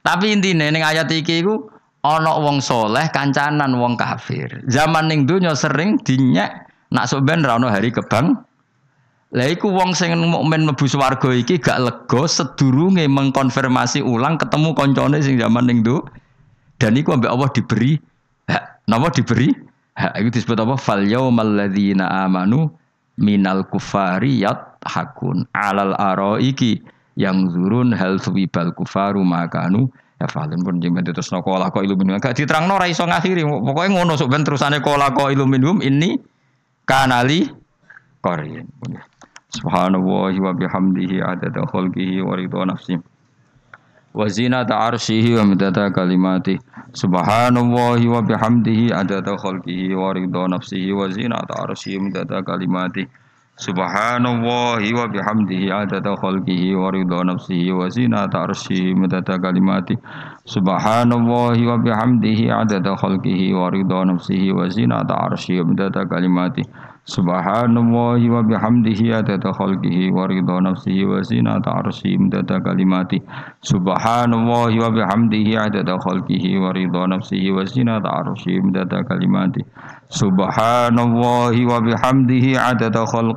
Tapi intinya ning ayat iki iku ana wong soleh kancanan wong kafir. Zaman ning donya sering dinyek nak sok ben ra ono hari kebang lah iku wong sing mukmin mlebu swarga iki gak lega sedurunge mengkonfirmasi ulang ketemu koncone sing zaman ning Dan iku ambek Allah diberi hak. Napa diberi? Hak iku disebut apa? Fal yaumal ladzina amanu minal kufari hakun alal iki yang zurun hal suwibal kufaru makanu ya falun pun jeng bentuk terus kola kok iluminum gak diterang no raiso ngakhiri pokoknya ngono sok ben terusane kola iluminum ini kanali qarya. Subhanallah wa bihamdihi adada khalqihi wa ridha nafsihi wa zinata arsyihi wa midada kalimati subhanallahi wa bihamdihi adada khalqihi wa ridha nafsihi wa zinata arsyihi midada kalimati subhanallahi wa bihamdihi adada khalqihi wa ridha nafsihi wa zinata arsyihi midada kalimati subhanallahi wa bihamdihi adada khalqihi wa ridha nafsihi wa zinata arsyihi midada kalimati Subhanallah wa bihamdihi adada khalqihi wa ridha nafsihi wa zinata arsihi adada kalimati Subhanallah wa bihamdihi adada khalqihi wa ridha nafsihi wa zinata arsihi adada kalimati Subhanallah wa bihamdihi adada khalqihi